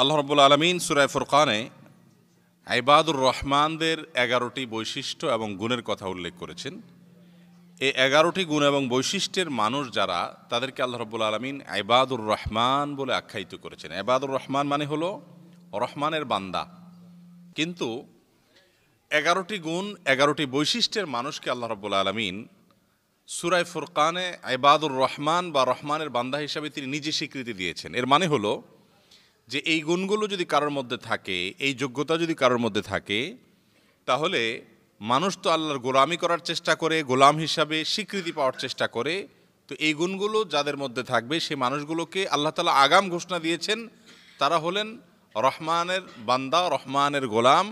আল্লাহ রব্বুল আলমিন সুরায় ফুরকানে আইবাদুর রহমানদের এগারোটি বৈশিষ্ট্য এবং গুণের কথা উল্লেখ করেছেন এই এগারোটি গুণ এবং বৈশিষ্ট্যের মানুষ যারা তাদেরকে আল্লাহ রব্বুল আলমিন আইবাদুর রহমান বলে আখ্যায়িত করেছেন আইবাদুর রহমান মানে হলো রহমানের বান্দা কিন্তু এগারোটি গুণ এগারোটি বৈশিষ্ট্যের মানুষকে আল্লাহ রব্বুল আলমিন সুরাই ফুরকানে আইবাদুর রহমান বা রহমানের বান্দা হিসাবে তিনি নিজে স্বীকৃতি দিয়েছেন এর মানে হলো যে এই গুণগুলো যদি কারোর মধ্যে থাকে এই যোগ্যতা যদি কারোর মধ্যে থাকে তাহলে মানুষ তো আল্লাহর গোলামি করার চেষ্টা করে গোলাম হিসাবে স্বীকৃতি পাওয়ার চেষ্টা করে তো এই গুণগুলো যাদের মধ্যে থাকবে সেই মানুষগুলোকে আল্লাহ তালা আগাম ঘোষণা দিয়েছেন তারা হলেন রহমানের বান্দা রহমানের গোলাম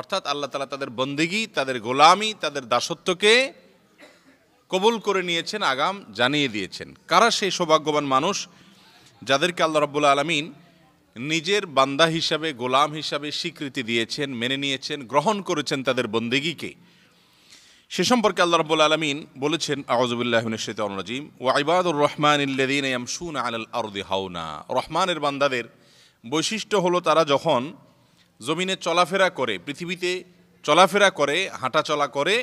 অর্থাৎ আল্লাহ তালা তাদের বন্দিগি তাদের গোলামি তাদের দাসত্বকে কবুল করে নিয়েছেন আগাম জানিয়ে দিয়েছেন কারা সেই সৌভাগ্যবান মানুষ যাদেরকে আল্লাহ রব্বুল্লা আলমিন নিজের বান্দা হিসাবে গোলাম হিসাবে স্বীকৃতি দিয়েছেন মেনে নিয়েছেন গ্রহণ করেছেন তাদের বন্দেগীকে সে সম্পর্কে আল্লাহ রব্বুল আলমিন বলেছেন ও ওয়াইবাদুর রহমান ইল্লাদিন ইয়ামসুন আল আরদি হাউনা রহমানের বান্দাদের বৈশিষ্ট্য হলো তারা যখন জমিনে চলাফেরা করে পৃথিবীতে চলাফেরা করে হাঁটা চলা করে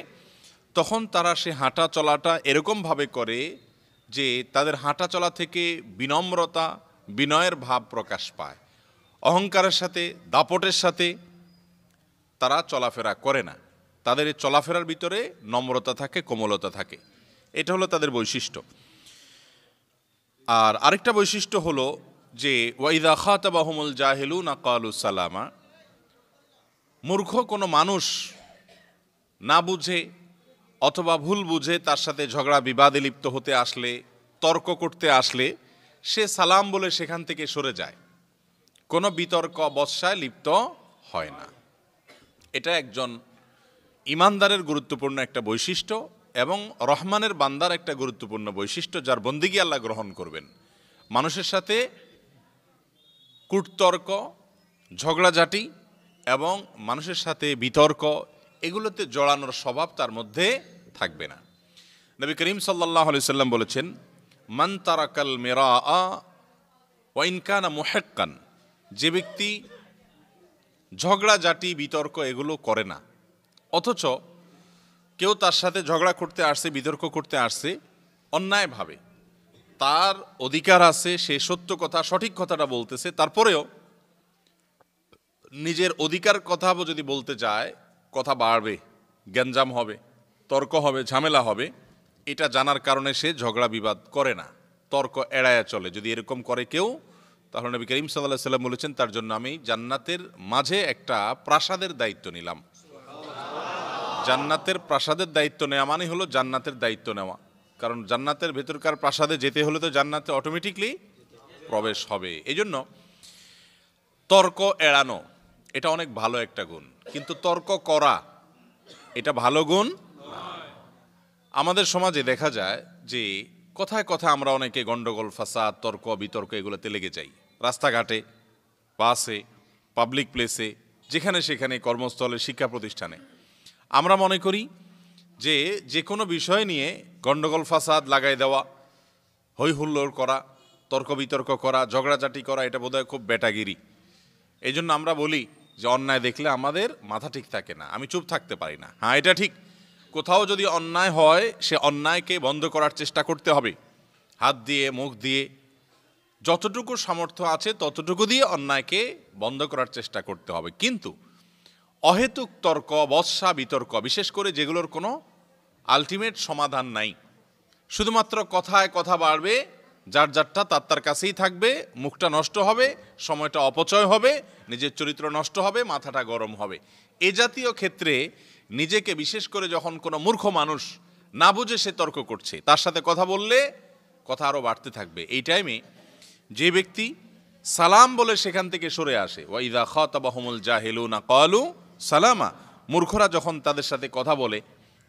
তখন তারা সে হাঁটা চলাটা এরকমভাবে করে যে তাদের হাঁটা চলা থেকে বিনম্রতা বিনয়ের ভাব প্রকাশ পায় অহংকারের সাথে দাপটের সাথে তারা চলাফেরা করে না তাদের এই চলাফেরার ভিতরে নম্রতা থাকে কোমলতা থাকে এটা হলো তাদের বৈশিষ্ট্য আর আরেকটা বৈশিষ্ট্য হলো যে ওয়াইদা খাতাবাহমুল জাহেলু নাকালু সালামা মূর্খ কোনো মানুষ না বুঝে অথবা ভুল বুঝে তার সাথে ঝগড়া বিবাদে লিপ্ত হতে আসলে তর্ক করতে আসলে সে সালাম বলে সেখান থেকে সরে যায় কোনো বিতর্ক বৎসায় লিপ্ত হয় না এটা একজন ইমানদারের গুরুত্বপূর্ণ একটা বৈশিষ্ট্য এবং রহমানের বান্দার একটা গুরুত্বপূর্ণ বৈশিষ্ট্য যার বন্দিগি আল্লাহ গ্রহণ করবেন মানুষের সাথে কূটতর্ক ঝগড়াঝাটি এবং মানুষের সাথে বিতর্ক এগুলোতে জড়ানোর স্বভাব তার মধ্যে থাকবে না নবী করিম সাল্লাহ সাল্লাম বলেছেন মান তারাকাল মেরা আ ওয়াইনকানা মোহেক্কান যে ব্যক্তি ঝগড়া জাটি বিতর্ক এগুলো করে না অথচ কেউ তার সাথে ঝগড়া করতে আসছে বিতর্ক করতে আসছে অন্যায়ভাবে তার অধিকার আছে সে সত্য কথা সঠিক কথাটা বলতেছে তারপরেও নিজের অধিকার কথা যদি বলতে যায় কথা বাড়বে গ্যাঞ্জাম হবে তর্ক হবে ঝামেলা হবে এটা জানার কারণে সে ঝগড়া বিবাদ করে না তর্ক এড়ায়া চলে যদি এরকম করে কেউ তাহলে নবী করিম সাল্লাহ সাল্লাম বলেছেন তার জন্য আমি জান্নাতের মাঝে একটা প্রাসাদের দায়িত্ব নিলাম জান্নাতের প্রাসাদের দায়িত্ব নেওয়া মানে হলো জান্নাতের দায়িত্ব নেওয়া কারণ জান্নাতের ভেতরকার প্রাসাদে যেতে হলে তো জান্নাতে অটোমেটিকলি প্রবেশ হবে এই জন্য তর্ক এড়ানো এটা অনেক ভালো একটা গুণ কিন্তু তর্ক করা এটা ভালো গুণ আমাদের সমাজে দেখা যায় যে কথায় কথা আমরা অনেকে গণ্ডগোল ফাসাদ তর্ক বিতর্ক এগুলোতে লেগে যাই রাস্তাঘাটে বাসে পাবলিক প্লেসে যেখানে সেখানে কর্মস্থলে শিক্ষা প্রতিষ্ঠানে আমরা মনে করি যে যে কোনো বিষয় নিয়ে গণ্ডগোল ফাসাদ লাগাই দেওয়া হৈহুল্লোড় করা তর্ক বিতর্ক করা ঝগড়াঝাটি করা এটা বোধহয় খুব বেটাগিরি এই জন্য আমরা বলি যে অন্যায় দেখলে আমাদের মাথা ঠিক থাকে না আমি চুপ থাকতে পারি না হ্যাঁ এটা ঠিক কোথাও যদি অন্যায় হয় সে অন্যায়কে বন্ধ করার চেষ্টা করতে হবে হাত দিয়ে মুখ দিয়ে যতটুকু সামর্থ্য আছে ততটুকু দিয়ে অন্যায়কে বন্ধ করার চেষ্টা করতে হবে কিন্তু অহেতুক তর্ক বৎসা বিতর্ক বিশেষ করে যেগুলোর কোনো আলটিমেট সমাধান নাই শুধুমাত্র কথায় কথা বাড়বে যার যারটা তার তার কাছেই থাকবে মুখটা নষ্ট হবে সময়টা অপচয় হবে নিজের চরিত্র নষ্ট হবে মাথাটা গরম হবে এ জাতীয় ক্ষেত্রে নিজেকে বিশেষ করে যখন কোনো মূর্খ মানুষ না বুঝে সে তর্ক করছে তার সাথে কথা বললে কথা আরও বাড়তে থাকবে এই টাইমে যে ব্যক্তি সালাম বলে সেখান থেকে সরে আসে ওয়াইদা বাহমুল জাহেলু না কলু সালামা মূর্খরা যখন তাদের সাথে কথা বলে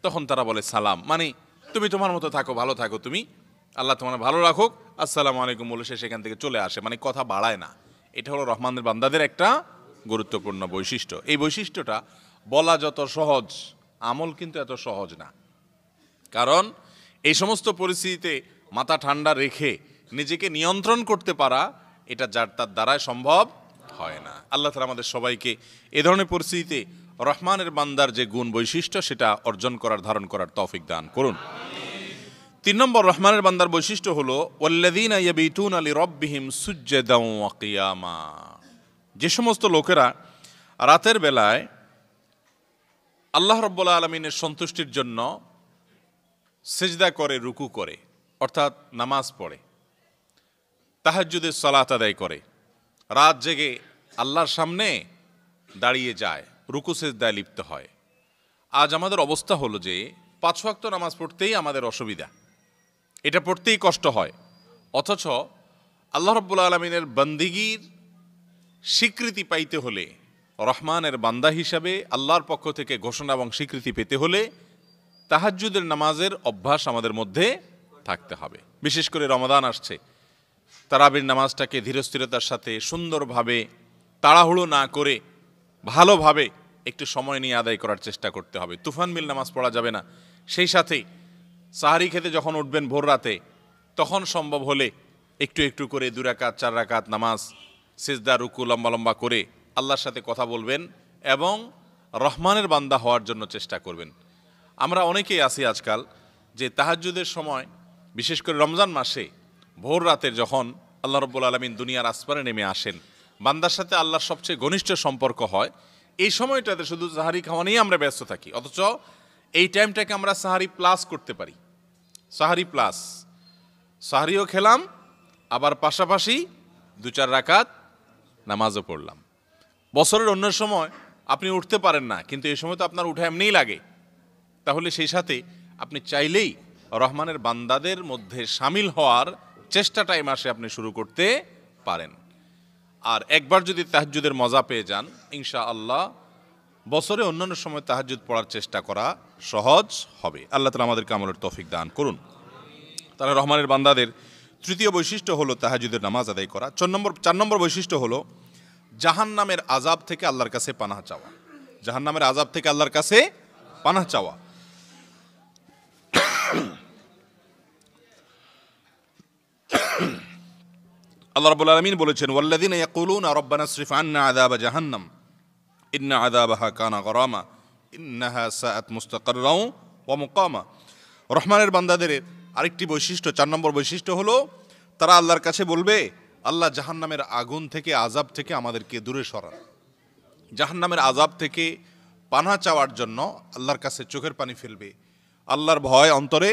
তখন তারা বলে সালাম মানে তুমি তোমার মতো থাকো ভালো থাকো তুমি আল্লাহ তোমার ভালো রাখুক আসসালামু আলাইকুম বলে সে সেখান থেকে চলে আসে মানে কথা বাড়ায় না এটা হলো রহমানের বান্দাদের একটা গুরুত্বপূর্ণ বৈশিষ্ট্য এই বৈশিষ্ট্যটা বলা যত সহজ আমল কিন্তু এত সহজ না কারণ এই সমস্ত পরিস্থিতিতে মাথা ঠান্ডা রেখে নিজেকে নিয়ন্ত্রণ করতে পারা এটা যার তার দ্বারায় সম্ভব হয় না আল্লাহ তালা আমাদের সবাইকে এ ধরনের পরিস্থিতিতে রহমানের বান্দার যে গুণ বৈশিষ্ট্য সেটা অর্জন করার ধারণ করার তৌফিক দান করুন তিন নম্বর রহমানের বান্দার বৈশিষ্ট্য হলো ওয়াল্লাদিন ইয়াবিতুন আলী রব্বিহিম সুজ্জাদামা যে সমস্ত লোকেরা রাতের বেলায় আল্লাহ রব্বুল্লা আলমিনের সন্তুষ্টির জন্য সেজদা করে রুকু করে অর্থাৎ নামাজ পড়ে তাহাজুদের সলাত আদায় করে রাত জেগে আল্লাহর সামনে দাঁড়িয়ে যায় দায় লিপ্ত হয় আজ আমাদের অবস্থা হলো যে পাঁচ ওয়াক্ত নামাজ পড়তেই আমাদের অসুবিধা এটা পড়তেই কষ্ট হয় অথচ আল্লাহ রব্বুল আলমিনের বন্দিগির স্বীকৃতি পাইতে হলে রহমানের বান্দা হিসাবে আল্লাহর পক্ষ থেকে ঘোষণা এবং স্বীকৃতি পেতে হলে তাহাজুদের নামাজের অভ্যাস আমাদের মধ্যে থাকতে হবে বিশেষ করে রমাদান আসছে তারাবির নামাজটাকে ধীরস্থিরতার সাথে সুন্দরভাবে তাড়াহুড়ো না করে ভালোভাবে একটু সময় নিয়ে আদায় করার চেষ্টা করতে হবে তুফান মিল নামাজ পড়া যাবে না সেই সাথে সাহারি খেতে যখন উঠবেন ভোর রাতে তখন সম্ভব হলে একটু একটু করে দুরাকাত চার রাকাত নামাজ সিজদা রুকু লম্বা লম্বা করে আল্লাহর সাথে কথা বলবেন এবং রহমানের বান্দা হওয়ার জন্য চেষ্টা করবেন আমরা অনেকেই আছি আজকাল যে তাহাজুদের সময় বিশেষ করে রমজান মাসে ভোর রাতে যখন আল্লাহ রব্বুল আলমিন দুনিয়ার আসপারে নেমে আসেন বান্দার সাথে আল্লাহর সবচেয়ে ঘনিষ্ঠ সম্পর্ক হয় এই সময়টাতে শুধু সাহারি খাওয়া নিয়েই আমরা ব্যস্ত থাকি অথচ এই টাইমটাকে আমরা সাহারি প্লাস করতে পারি সাহারি প্লাস সাহারিও খেলাম আবার পাশাপাশি দু চার রাকাত নামাজও পড়লাম বছরের অন্য সময় আপনি উঠতে পারেন না কিন্তু এই সময় তো আপনার উঠে এমনিই লাগে তাহলে সেই সাথে আপনি চাইলেই রহমানের বান্দাদের মধ্যে সামিল হওয়ার চেষ্টা টাইম মাসে আপনি শুরু করতে পারেন আর একবার যদি তাহাজুদের মজা পেয়ে যান ইনশা আল্লাহ বছরে অন্যান্য সময় তাহাজুদ পড়ার চেষ্টা করা সহজ হবে আল্লাহ তালা আমাদের কামলের তফিক দান করুন তারা রহমানের বান্দাদের তৃতীয় বৈশিষ্ট্য হলো তাহাজুদের নামাজ আদায় করা চার নম্বর চার নম্বর বৈশিষ্ট্য হলো জাহান নামের আজাব থেকে আল্লাহর কাছে পানাহ চাওয়া জাহান নামের আজাব থেকে আল্লাহর কাছে পানাহ চাওয়া আল্লাহ রাবুল আলমিন বলেছেন ওয়াল্লাদিন ইয়াকুলুন রব্বানা শ্রিফ আন্না আদাবা জাহান্নাম ইন্না আদাবাহা কানা গরামা ইন্নাহা সাআত মুস্তাকাররাও ওয়া মুকামা রহমানের বান্দাদের আরেকটি বৈশিষ্ট্য চার নম্বর বৈশিষ্ট্য হলো তারা আল্লাহর কাছে বলবে আল্লাহ জাহান্নামের আগুন থেকে আজাব থেকে আমাদেরকে দূরে সরান জাহান্নামের আজাব থেকে পানা চাওয়ার জন্য আল্লাহর কাছে চোখের পানি ফেলবে আল্লাহর ভয় অন্তরে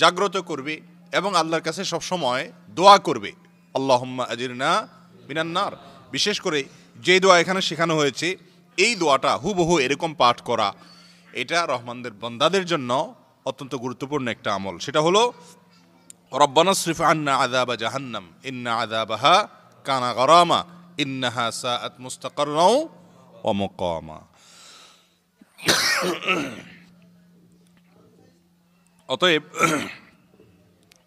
জাগ্রত করবে এবং আল্লাহর কাছে সবসময় দোয়া করবে আল্লাহম্মা আজিরনা বিনান্নার বিশেষ করে যে দোয়া এখানে শেখানো হয়েছে এই দোয়াটা হুবহু এরকম পাঠ করা এটা রহমানদের বন্দাদের জন্য অত্যন্ত গুরুত্বপূর্ণ একটা আমল সেটা হলো রব্বানা শরীফ আন্না আদাবা জাহান্নাম ইন্না আদাবাহা কানা গরামা ইন্নাহা সাত মুস্তাকরনাও অমকামা অতএব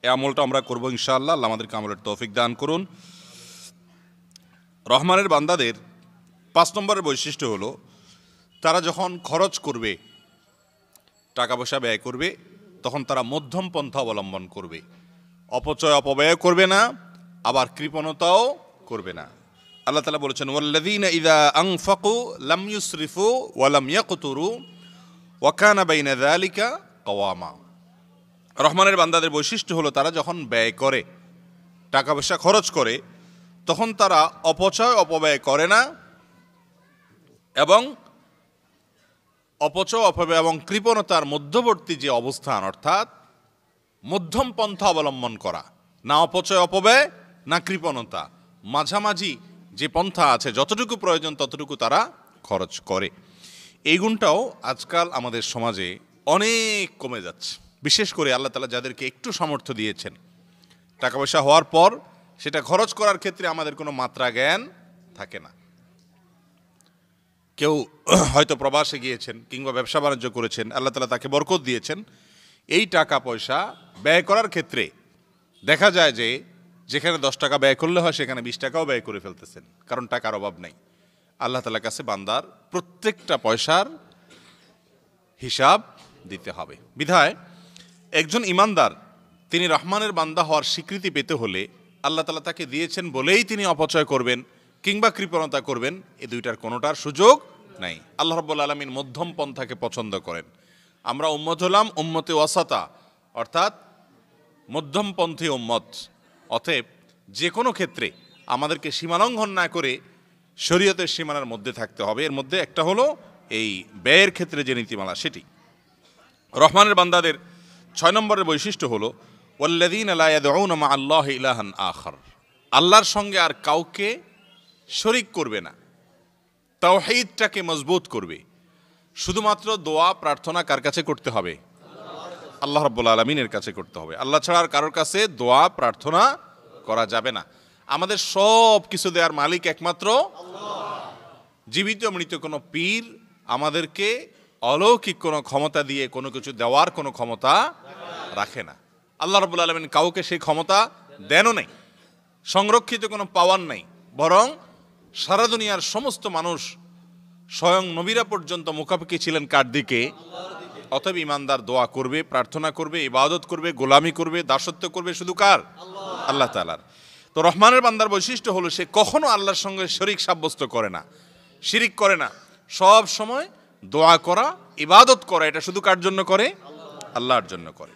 এ আমলটা আমরা করবো ইনশাআল্লাহ আমাদেরকে আমলের তৌফিক দান করুন রহমানের বান্দাদের পাঁচ নম্বরের বৈশিষ্ট্য হলো তারা যখন খরচ করবে টাকা পয়সা ব্যয় করবে তখন তারা মধ্যম পন্থা অবলম্বন করবে অপচয় অপব্যয় করবে না আবার কৃপণতাও করবে না আল্লাহ তালা বলেছেন ওয়াল্লাদিন ইদা ফাকু লাম ইউসরিফু ওয়ালাম ইয়াকুতুরু ওয়াকানা বাইনা দালিকা কওয়ামা রহমানের বান্দাদের বৈশিষ্ট্য হলো তারা যখন ব্যয় করে টাকা পয়সা খরচ করে তখন তারা অপচয় অপব্যয় করে না এবং অপচয় অপব্যয় এবং কৃপণতার মধ্যবর্তী যে অবস্থান অর্থাৎ মধ্যম পন্থা অবলম্বন করা না অপচয় অপব্যয় না কৃপণতা মাঝামাঝি যে পন্থা আছে যতটুকু প্রয়োজন ততটুকু তারা খরচ করে এই গুণটাও আজকাল আমাদের সমাজে অনেক কমে যাচ্ছে বিশেষ করে আল্লাহ তালা যাদেরকে একটু সামর্থ্য দিয়েছেন টাকা পয়সা হওয়ার পর সেটা খরচ করার ক্ষেত্রে আমাদের কোনো মাত্রা জ্ঞান থাকে না কেউ হয়তো প্রবাসে গিয়েছেন কিংবা ব্যবসা বাণিজ্য করেছেন আল্লাহ তালা তাকে বরকত দিয়েছেন এই টাকা পয়সা ব্যয় করার ক্ষেত্রে দেখা যায় যে যেখানে দশ টাকা ব্যয় করলে হয় সেখানে বিশ টাকাও ব্যয় করে ফেলতেছেন কারণ টাকার অভাব নাই আল্লাহ তালার কাছে বান্দার প্রত্যেকটা পয়সার হিসাব দিতে হবে বিধায় একজন ইমানদার তিনি রহমানের বান্দা হওয়ার স্বীকৃতি পেতে হলে আল্লাহ তালা তাকে দিয়েছেন বলেই তিনি অপচয় করবেন কিংবা কৃপণতা করবেন এ দুইটার কোনোটার সুযোগ নাই আল্লাহ রব্বুল আলমিন মধ্যম পন্থাকে পছন্দ করেন আমরা উম্মত হলাম উম্মতে ওয়াসাতা অর্থাৎ মধ্যমপন্থী উম্মত অতএব যে কোনো ক্ষেত্রে আমাদেরকে সীমালঙ্ঘন না করে শরীয়তের সীমানার মধ্যে থাকতে হবে এর মধ্যে একটা হলো এই ব্যয়ের ক্ষেত্রে যে নীতিমালা সেটি রহমানের বান্দাদের ছয় নম্বরের বৈশিষ্ট্য হলো ওল্লাদিন আলায়দমা আল্লাহ ইলাহান আখর আল্লাহর সঙ্গে আর কাউকে শরিক করবে না তাওহিদটাকে মজবুত করবে শুধুমাত্র দোয়া প্রার্থনা কার কাছে করতে হবে আল্লাহ রব্বুল আলমিনের কাছে করতে হবে আল্লাহ ছাড়া আর কারোর কাছে দোয়া প্রার্থনা করা যাবে না আমাদের সব কিছু দেওয়ার মালিক একমাত্র জীবিত মৃত কোনো পীর আমাদেরকে অলৌকিক কোনো ক্ষমতা দিয়ে কোনো কিছু দেওয়ার কোনো ক্ষমতা রাখে না আল্লাহ রবুল আলমিন কাউকে সেই ক্ষমতা দেনও নেই সংরক্ষিত কোনো পাওয়ার নাই বরং সারা দুনিয়ার সমস্ত মানুষ স্বয়ং নবীরা পর্যন্ত মোকাপেকি ছিলেন কার দিকে অতএব ইমানদার দোয়া করবে প্রার্থনা করবে ইবাদত করবে গোলামি করবে দাসত্ব করবে শুধু কার আল্লাহ তালার তো রহমানের বান্দার বৈশিষ্ট্য হলো সে কখনো আল্লাহর সঙ্গে শরিক সাব্যস্ত করে না শিরিক করে না সব সময় দোয়া করা ইবাদত করা এটা শুধু কার জন্য করে আল্লাহর জন্য করে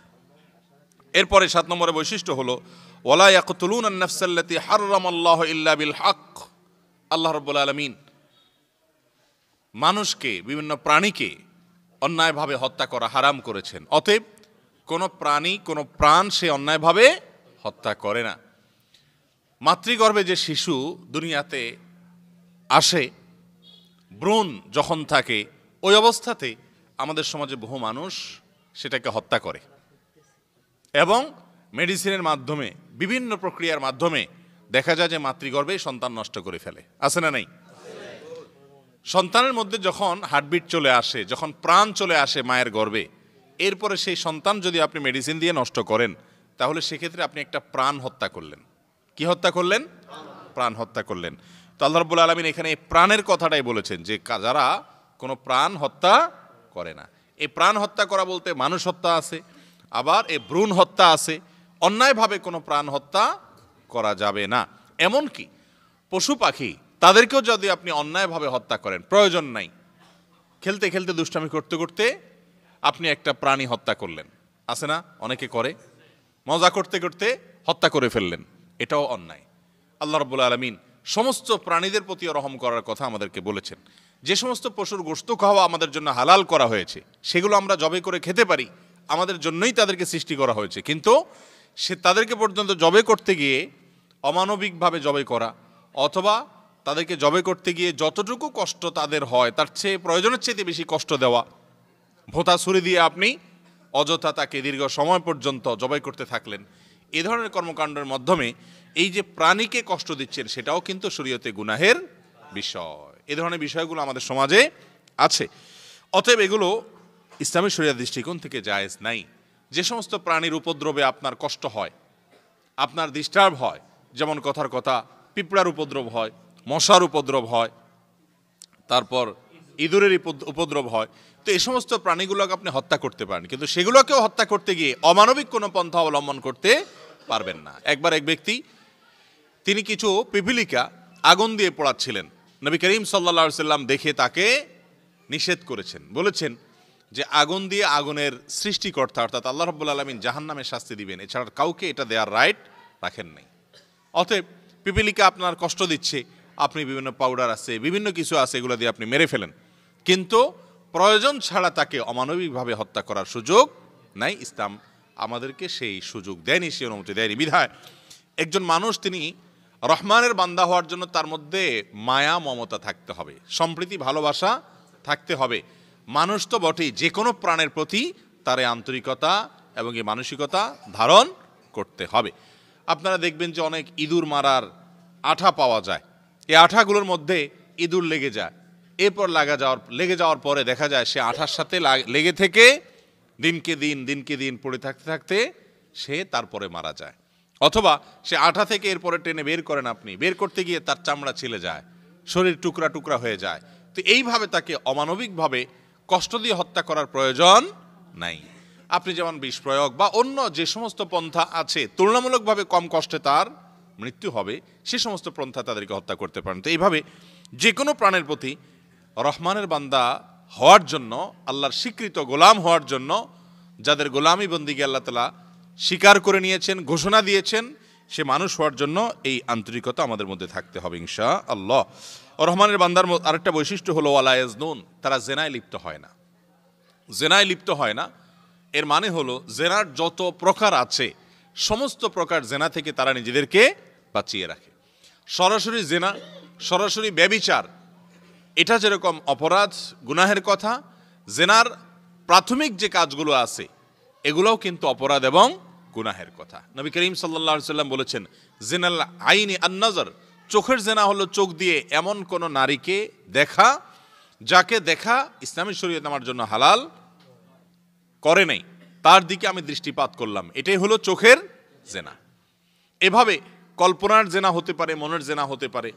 এরপরে সাত নম্বরের বৈশিষ্ট্য হলো ওলা ইয়াকতুলুন আন্নাফসাল্লাতি হাররাম আল্লাহ ইল্লা বিল হক আল্লাহ রব্বুল আলমিন মানুষকে বিভিন্ন প্রাণীকে অন্যায়ভাবে হত্যা করা হারাম করেছেন অতএব কোনো প্রাণী কোনো প্রাণ সে অন্যায়ভাবে হত্যা করে না মাতৃগর্ভে যে শিশু দুনিয়াতে আসে ব্রণ যখন থাকে ওই অবস্থাতে আমাদের সমাজে বহু মানুষ সেটাকে হত্যা করে এবং মেডিসিনের মাধ্যমে বিভিন্ন প্রক্রিয়ার মাধ্যমে দেখা যায় যে মাতৃগর্ভেই সন্তান নষ্ট করে ফেলে আছে না নাই সন্তানের মধ্যে যখন হার্টবিট চলে আসে যখন প্রাণ চলে আসে মায়ের গর্ভে এরপরে সেই সন্তান যদি আপনি মেডিসিন দিয়ে নষ্ট করেন তাহলে সেক্ষেত্রে আপনি একটা প্রাণ হত্যা করলেন কি হত্যা করলেন প্রাণ হত্যা করলেন তো আল্লাহ রব্বুল আলমিন এখানে প্রাণের কথাটাই বলেছেন যে যারা কোনো প্রাণ হত্যা করে না এই প্রাণ হত্যা করা বলতে মানুষ হত্যা আছে আবার এ ভ্রূণ হত্যা আছে অন্যায়ভাবে কোনো প্রাণ হত্যা করা যাবে না এমন কি পশু পাখি তাদেরকেও যদি আপনি অন্যায়ভাবে হত্যা করেন প্রয়োজন নাই খেলতে খেলতে দুষ্টামি করতে করতে আপনি একটা প্রাণী হত্যা করলেন আছে না অনেকে করে মজা করতে করতে হত্যা করে ফেললেন এটাও অন্যায় আল্লাহ রবুল্লা আলমিন সমস্ত প্রাণীদের প্রতি রহম করার কথা আমাদেরকে বলেছেন যে সমস্ত পশুর গোস্ত খাওয়া আমাদের জন্য হালাল করা হয়েছে সেগুলো আমরা জবে করে খেতে পারি আমাদের জন্যই তাদেরকে সৃষ্টি করা হয়েছে কিন্তু সে তাদেরকে পর্যন্ত জবে করতে গিয়ে অমানবিকভাবে জবে করা অথবা তাদেরকে জবে করতে গিয়ে যতটুকু কষ্ট তাদের হয় তার চেয়ে প্রয়োজনের চেয়ে বেশি কষ্ট দেওয়া ভোতা ছুরি দিয়ে আপনি অযথা তাকে দীর্ঘ সময় পর্যন্ত জবাই করতে থাকলেন এ ধরনের কর্মকাণ্ডের মাধ্যমে এই যে প্রাণীকে কষ্ট দিচ্ছেন সেটাও কিন্তু শরীয়তে গুনাহের বিষয় এ ধরনের বিষয়গুলো আমাদের সমাজে আছে অতএব এগুলো ইসলামী শরিয়ার দৃষ্টিকোণ থেকে জায়েজ নাই যে সমস্ত প্রাণীর উপদ্রবে আপনার কষ্ট হয় আপনার ডিস্টার্ব হয় যেমন কথার কথা পিঁপড়ার উপদ্রব হয় মশার উপদ্রব হয় তারপর ইঁদুরের উপদ্রব হয় তো এই সমস্ত প্রাণীগুলোকে আপনি হত্যা করতে পারেন কিন্তু সেগুলোকেও হত্যা করতে গিয়ে অমানবিক কোনো পন্থা অবলম্বন করতে পারবেন না একবার এক ব্যক্তি তিনি কিছু পিপিলিকা আগুন দিয়ে পড়াচ্ছিলেন নবী করিম সাল্লা সাল্লাম দেখে তাকে নিষেধ করেছেন বলেছেন যে আগুন দিয়ে আগুনের সৃষ্টিকর্তা অর্থাৎ আল্লাহ রব্বুল আলমিন জাহান নামে শাস্তি দিবেন এছাড়া কাউকে এটা দেওয়ার রাইট রাখেন নাই অতএব পিপিলিকে আপনার কষ্ট দিচ্ছে আপনি বিভিন্ন পাউডার আছে বিভিন্ন কিছু আছে এগুলো দিয়ে আপনি মেরে ফেলেন কিন্তু প্রয়োজন ছাড়া তাকে অমানবিকভাবে হত্যা করার সুযোগ নাই ইসলাম আমাদেরকে সেই সুযোগ দেয়নি সে অনুমতি দেয়নি বিধায় একজন মানুষ তিনি রহমানের বান্দা হওয়ার জন্য তার মধ্যে মায়া মমতা থাকতে হবে সম্প্রীতি ভালোবাসা থাকতে হবে মানুষ তো বটেই যে কোনো প্রাণের প্রতি তার আন্তরিকতা এবং এই মানসিকতা ধারণ করতে হবে আপনারা দেখবেন যে অনেক ইঁদুর মারার আঠা পাওয়া যায় এই আঠাগুলোর মধ্যে ইঁদুর লেগে যায় এরপর লাগা যাওয়ার লেগে যাওয়ার পরে দেখা যায় সে আঠার সাথে লেগে থেকে দিনকে দিন দিনকে দিন পড়ে থাকতে থাকতে সে তারপরে মারা যায় অথবা সে আঠা থেকে এরপরে টেনে বের করেন আপনি বের করতে গিয়ে তার চামড়া ছিলে যায় শরীর টুকরা টুকরা হয়ে যায় তো এইভাবে তাকে অমানবিকভাবে কষ্ট দিয়ে হত্যা করার প্রয়োজন নাই আপনি যেমন বিষ প্রয়োগ বা অন্য যে সমস্ত পন্থা আছে তুলনামূলকভাবে কম কষ্টে তার মৃত্যু হবে সে সমস্ত পন্থা তাদেরকে হত্যা করতে পারেন তো এইভাবে যে কোনো প্রাণের প্রতি রহমানের বান্দা হওয়ার জন্য আল্লাহর স্বীকৃত গোলাম হওয়ার জন্য যাদের গোলামি বন্দিকে আল্লাহ তালা স্বীকার করে নিয়েছেন ঘোষণা দিয়েছেন সে মানুষ হওয়ার জন্য এই আন্তরিকতা আমাদের মধ্যে থাকতে হবে ইনশা আল্লাহ রহমানের বান্দার আরেকটা বৈশিষ্ট্য হলো ওয়ালায়াজ নুন তারা জেনায় লিপ্ত হয় না জেনায় লিপ্ত হয় না এর মানে হলো জেনার যত প্রকার আছে সমস্ত প্রকার জেনা থেকে তারা নিজেদেরকে বাঁচিয়ে রাখে সরাসরি জেনা সরাসরি ব্যবিচার এটা যেরকম অপরাধ গুনাহের কথা জেনার প্রাথমিক যে কাজগুলো আছে এগুলোও কিন্তু অপরাধ এবং গুনাহের কথা নবী করিম সাল্লা সাল্লাম বলেছেন জেনাল আইনি আন্নাজর চোখের জেনা হলো চোখ দিয়ে এমন কোন নারীকে দেখা যাকে দেখা ইসলামী শরীয়ত আমার জন্য হালাল করে নাই তার দিকে আমি দৃষ্টিপাত করলাম এটাই হলো চোখের জেনা এভাবে কল্পনার জেনা হতে পারে মনের জেনা হতে পারে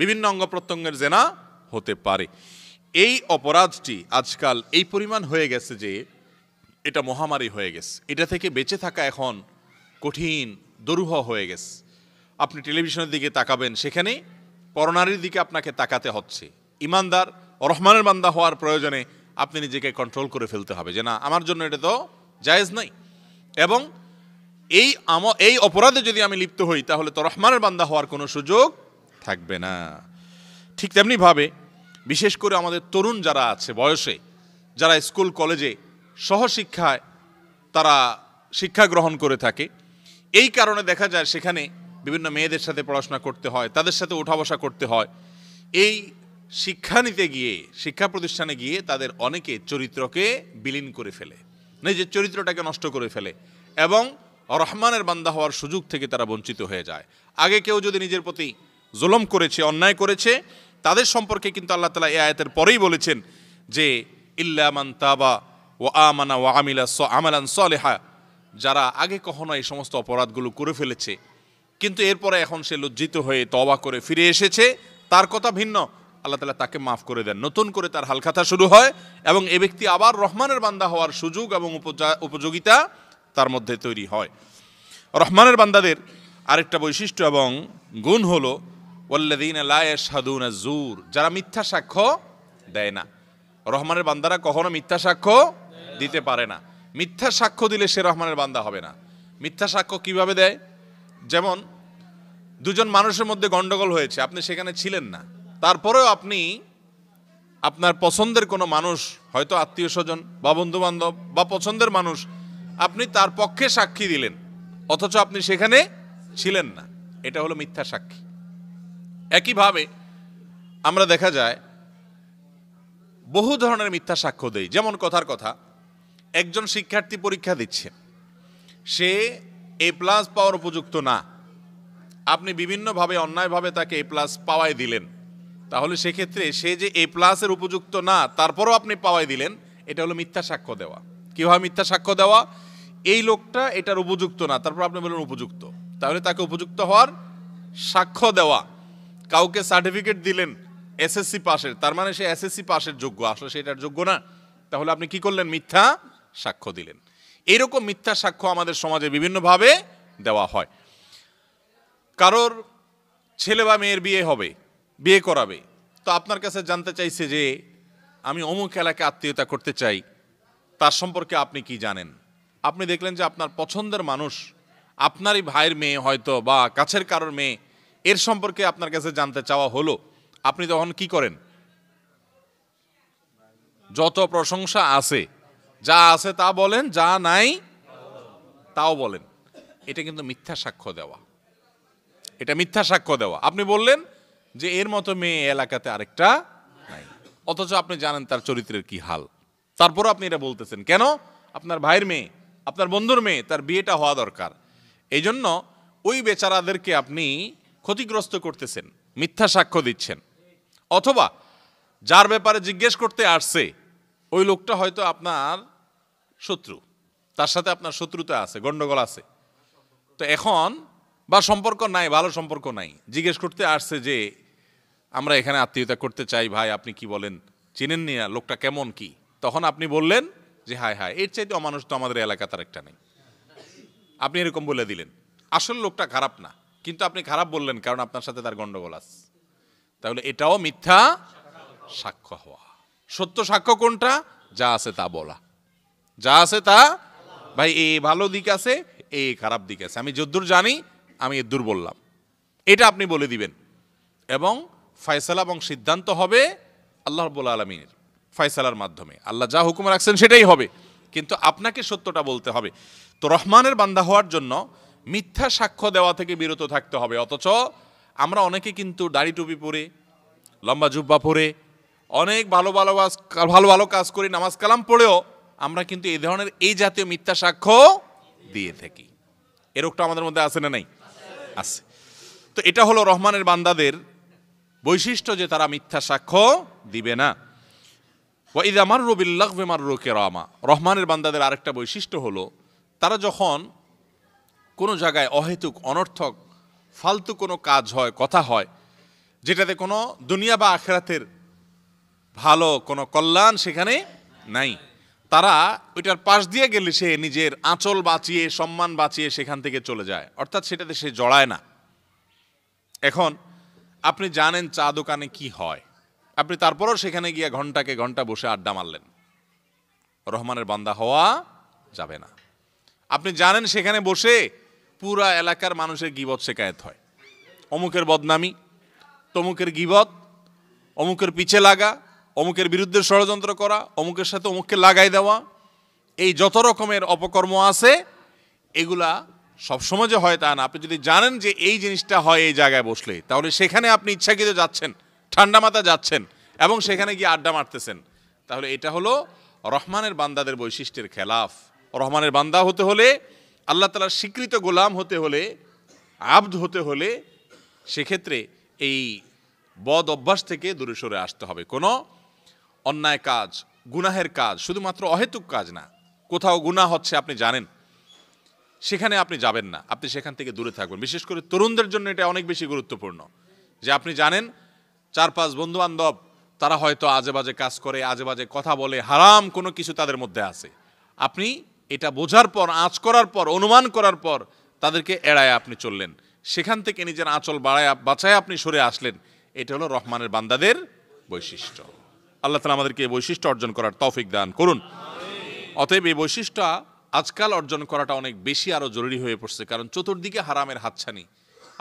বিভিন্ন অঙ্গ প্রত্যঙ্গের জেনা হতে পারে এই অপরাধটি আজকাল এই পরিমাণ হয়ে গেছে যে এটা মহামারী হয়ে গেছে এটা থেকে বেঁচে থাকা এখন কঠিন দরুহ হয়ে গেছে আপনি টেলিভিশনের দিকে তাকাবেন সেখানে পরনারীর দিকে আপনাকে তাকাতে হচ্ছে ইমানদার রহমানের বান্দা হওয়ার প্রয়োজনে আপনি নিজেকে কন্ট্রোল করে ফেলতে হবে যে না আমার জন্য এটা তো জায়েজ নাই এবং এই আম এই অপরাধে যদি আমি লিপ্ত হই তাহলে তো রহমানের বান্দা হওয়ার কোনো সুযোগ থাকবে না ঠিক তেমনিভাবে বিশেষ করে আমাদের তরুণ যারা আছে বয়সে যারা স্কুল কলেজে সহশিক্ষায় তারা শিক্ষা গ্রহণ করে থাকে এই কারণে দেখা যায় সেখানে বিভিন্ন মেয়েদের সাথে পড়াশোনা করতে হয় তাদের সাথে ওঠা বসা করতে হয় এই শিক্ষা নিতে গিয়ে শিক্ষা প্রতিষ্ঠানে গিয়ে তাদের অনেকে চরিত্রকে বিলীন করে ফেলে নিজের চরিত্রটাকে নষ্ট করে ফেলে এবং রহমানের বান্দা হওয়ার সুযোগ থেকে তারা বঞ্চিত হয়ে যায় আগে কেউ যদি নিজের প্রতি জুলম করেছে অন্যায় করেছে তাদের সম্পর্কে কিন্তু আল্লাহ তালা এ আয়তের পরেই বলেছেন যে ইল্লামান তাবা ও আমানা ও আমিলা স আমালান সলেহা যারা আগে কখনো এই সমস্ত অপরাধগুলো করে ফেলেছে কিন্তু এরপরে এখন সে লজ্জিত হয়ে তবা করে ফিরে এসেছে তার কথা ভিন্ন আল্লাহ তালা তাকে মাফ করে দেন নতুন করে তার হালখাতা শুরু হয় এবং এ ব্যক্তি আবার রহমানের বান্দা হওয়ার সুযোগ এবং উপযোগিতা তার মধ্যে তৈরি হয় রহমানের বান্দাদের আরেকটা বৈশিষ্ট্য এবং গুণ হল ওল্লাদিন লায়াসাদুন জুর যারা মিথ্যা সাক্ষ্য দেয় না রহমানের বান্দারা কখনো মিথ্যা সাক্ষ্য দিতে পারে না মিথ্যা সাক্ষ্য দিলে সে রহমানের বান্দা হবে না মিথ্যা সাক্ষ্য কিভাবে দেয় যেমন দুজন মানুষের মধ্যে গণ্ডগোল হয়েছে আপনি সেখানে ছিলেন না তারপরেও আপনি আপনার পছন্দের কোনো মানুষ হয়তো আত্মীয় স্বজন বা বন্ধুবান্ধব বা পছন্দের মানুষ আপনি তার পক্ষে সাক্ষী দিলেন অথচ আপনি সেখানে ছিলেন না এটা হলো মিথ্যা সাক্ষী একইভাবে আমরা দেখা যায় বহু ধরনের মিথ্যা সাক্ষ্য দেই যেমন কথার কথা একজন শিক্ষার্থী পরীক্ষা দিচ্ছে সে এ প্লাস পাওয়ার উপযুক্ত না আপনি বিভিন্নভাবে অন্যায়ভাবে তাকে এ প্লাস পাওয়াই দিলেন তাহলে সেক্ষেত্রে সে যে এ প্লাসের উপযুক্ত না তারপরও আপনি পাওয়াই দিলেন এটা হলো মিথ্যা সাক্ষ্য দেওয়া কীভাবে মিথ্যা সাক্ষ্য দেওয়া এই লোকটা এটার উপযুক্ত না তারপর আপনি বললেন উপযুক্ত তাহলে তাকে উপযুক্ত হওয়ার সাক্ষ্য দেওয়া কাউকে সার্টিফিকেট দিলেন এসএসসি পাশের তার মানে সে এসএসসি পাশের যোগ্য আসলে সেটার যোগ্য না তাহলে আপনি কি করলেন মিথ্যা সাক্ষ্য দিলেন এরকম মিথ্যা সাক্ষ্য আমাদের সমাজে বিভিন্নভাবে দেওয়া হয় কারোর ছেলে বা মেয়ের বিয়ে হবে বিয়ে করাবে তো আপনার কাছে জানতে চাইছে যে আমি অমুক এলাকায় আত্মীয়তা করতে চাই তার সম্পর্কে আপনি কি জানেন আপনি দেখলেন যে আপনার পছন্দের মানুষ আপনারই ভাইয়ের মেয়ে হয়তো বা কাছের কারোর মেয়ে এর সম্পর্কে আপনার কাছে জানতে চাওয়া হলো আপনি তখন কি করেন যত প্রশংসা আছে যা আছে তা বলেন যা নাই তাও বলেন এটা কিন্তু মিথ্যা সাক্ষ্য দেওয়া এটা মিথ্যা সাক্ষ্য দেওয়া আপনি বললেন যে এর মতো মেয়ে এলাকাতে আরেকটা নাই অথচ আপনি জানেন তার চরিত্রের কি হাল তারপর আপনি এটা বলতেছেন কেন আপনার ভাইয়ের মেয়ে আপনার বন্ধুর মেয়ে তার বিয়েটা হওয়া দরকার এই জন্য ওই বেচারাদেরকে আপনি ক্ষতিগ্রস্ত করতেছেন মিথ্যা সাক্ষ্য দিচ্ছেন অথবা যার ব্যাপারে জিজ্ঞেস করতে আসছে ওই লোকটা হয়তো আপনার শত্রু তার সাথে আপনার শত্রুতা আছে গণ্ডগোল আছে তো এখন বা সম্পর্ক নাই ভালো সম্পর্ক নাই জিজ্ঞেস করতে আসছে যে আমরা এখানে আত্মীয়তা করতে চাই ভাই আপনি কি বলেন চিনেন নি লোকটা কেমন কি তখন আপনি বললেন যে হায় হায় এর চাইতে অমানুষ তো আমাদের এলাকা তার একটা নেই আপনি এরকম বলে দিলেন আসল লোকটা খারাপ না কিন্তু আপনি খারাপ বললেন কারণ আপনার সাথে তার গণ্ডগোল আছে তাহলে এটাও মিথ্যা সাক্ষ্য হওয়া সত্য সাক্ষ্য কোনটা যা আছে তা বলা যা আছে তা ভাই এ ভালো দিক আছে এ খারাপ দিক আছে আমি যদ্দূর জানি আমি এদ্দূর বললাম এটা আপনি বলে দিবেন এবং ফয়সালা এবং সিদ্ধান্ত হবে আল্লাহ রব্বুল আলমিনের ফয়সালার মাধ্যমে আল্লাহ যা হুকুম রাখছেন সেটাই হবে কিন্তু আপনাকে সত্যটা বলতে হবে তো রহমানের বান্দা হওয়ার জন্য মিথ্যা সাক্ষ্য দেওয়া থেকে বিরত থাকতে হবে অথচ আমরা অনেকে কিন্তু দাড়ি টুপি পরে লম্বা জুব্বা পরে অনেক ভালো ভালো কাজ ভালো ভালো কাজ করি নামাজ কালাম পড়েও আমরা কিন্তু এই ধরনের এই জাতীয় মিথ্যা সাক্ষ্য দিয়ে থাকি এ রোগটা আমাদের মধ্যে আছে না নাই আছে তো এটা হলো রহমানের বান্দাদের বৈশিষ্ট্য যে তারা মিথ্যা সাক্ষ্য দিবে না আমার রবিল্লাহ বেমার রোকে রামা রহমানের বান্দাদের আরেকটা বৈশিষ্ট্য হলো তারা যখন কোনো জায়গায় অহেতুক অনর্থক ফালতু কোনো কাজ হয় কথা হয় যেটাতে কোনো দুনিয়া বা আখেরাতের ভালো কোনো কল্যাণ সেখানে নাই তারা ওইটার পাশ দিয়ে গেলে সে নিজের আঁচল বাঁচিয়ে সম্মান বাঁচিয়ে সেখান থেকে চলে যায় অর্থাৎ সেটাতে সে জড়ায় না এখন আপনি জানেন চা দোকানে কি হয় আপনি তারপরও সেখানে গিয়ে ঘন্টাকে ঘন্টা বসে আড্ডা মারলেন রহমানের বান্দা হওয়া যাবে না আপনি জানেন সেখানে বসে পুরা এলাকার মানুষের গিবত শেখায়ত হয় অমুকের বদনামি তমুকের গিবত অমুকের পিছে লাগা অমুকের বিরুদ্ধে ষড়যন্ত্র করা অমুকের সাথে অমুককে লাগাই দেওয়া এই যত রকমের অপকর্ম আছে এগুলা সবসময় যে হয় তা না আপনি যদি জানেন যে এই জিনিসটা হয় এই জায়গায় বসলে তাহলে সেখানে আপনি ইচ্ছাকৃত যাচ্ছেন ঠান্ডা মাথা যাচ্ছেন এবং সেখানে গিয়ে আড্ডা মারতেছেন তাহলে এটা হলো রহমানের বান্দাদের বৈশিষ্ট্যের খেলাফ রহমানের বান্দা হতে হলে আল্লাহ তালার স্বীকৃত গোলাম হতে হলে আব্দ হতে হলে সেক্ষেত্রে এই বদ অভ্যাস থেকে দূরে সরে আসতে হবে কোনো অন্যায় কাজ গুনাহের কাজ শুধুমাত্র অহেতুক কাজ না কোথাও গুনাহ হচ্ছে আপনি জানেন সেখানে আপনি যাবেন না আপনি সেখান থেকে দূরে থাকবেন বিশেষ করে তরুণদের জন্য এটা অনেক বেশি গুরুত্বপূর্ণ যে আপনি জানেন চার পাঁচ বন্ধু বান্ধব তারা হয়তো আজে বাজে কাজ করে আজে বাজে কথা বলে হারাম কোনো কিছু তাদের মধ্যে আছে আপনি এটা বোঝার পর আঁচ করার পর অনুমান করার পর তাদেরকে এড়ায় আপনি চললেন সেখান থেকে নিজের আঁচল বাড়ায় বাঁচায় আপনি সরে আসলেন এটা হলো রহমানের বান্দাদের বৈশিষ্ট্য আল্লাহ তালা আমাদেরকে এই বৈশিষ্ট্য অর্জন করার তৌফিক দান করুন অতএব এই বৈশিষ্ট্য আজকাল অর্জন করাটা অনেক বেশি আরও জরুরি হয়ে পড়ছে কারণ চতুর্দিকে হারামের হাতছানি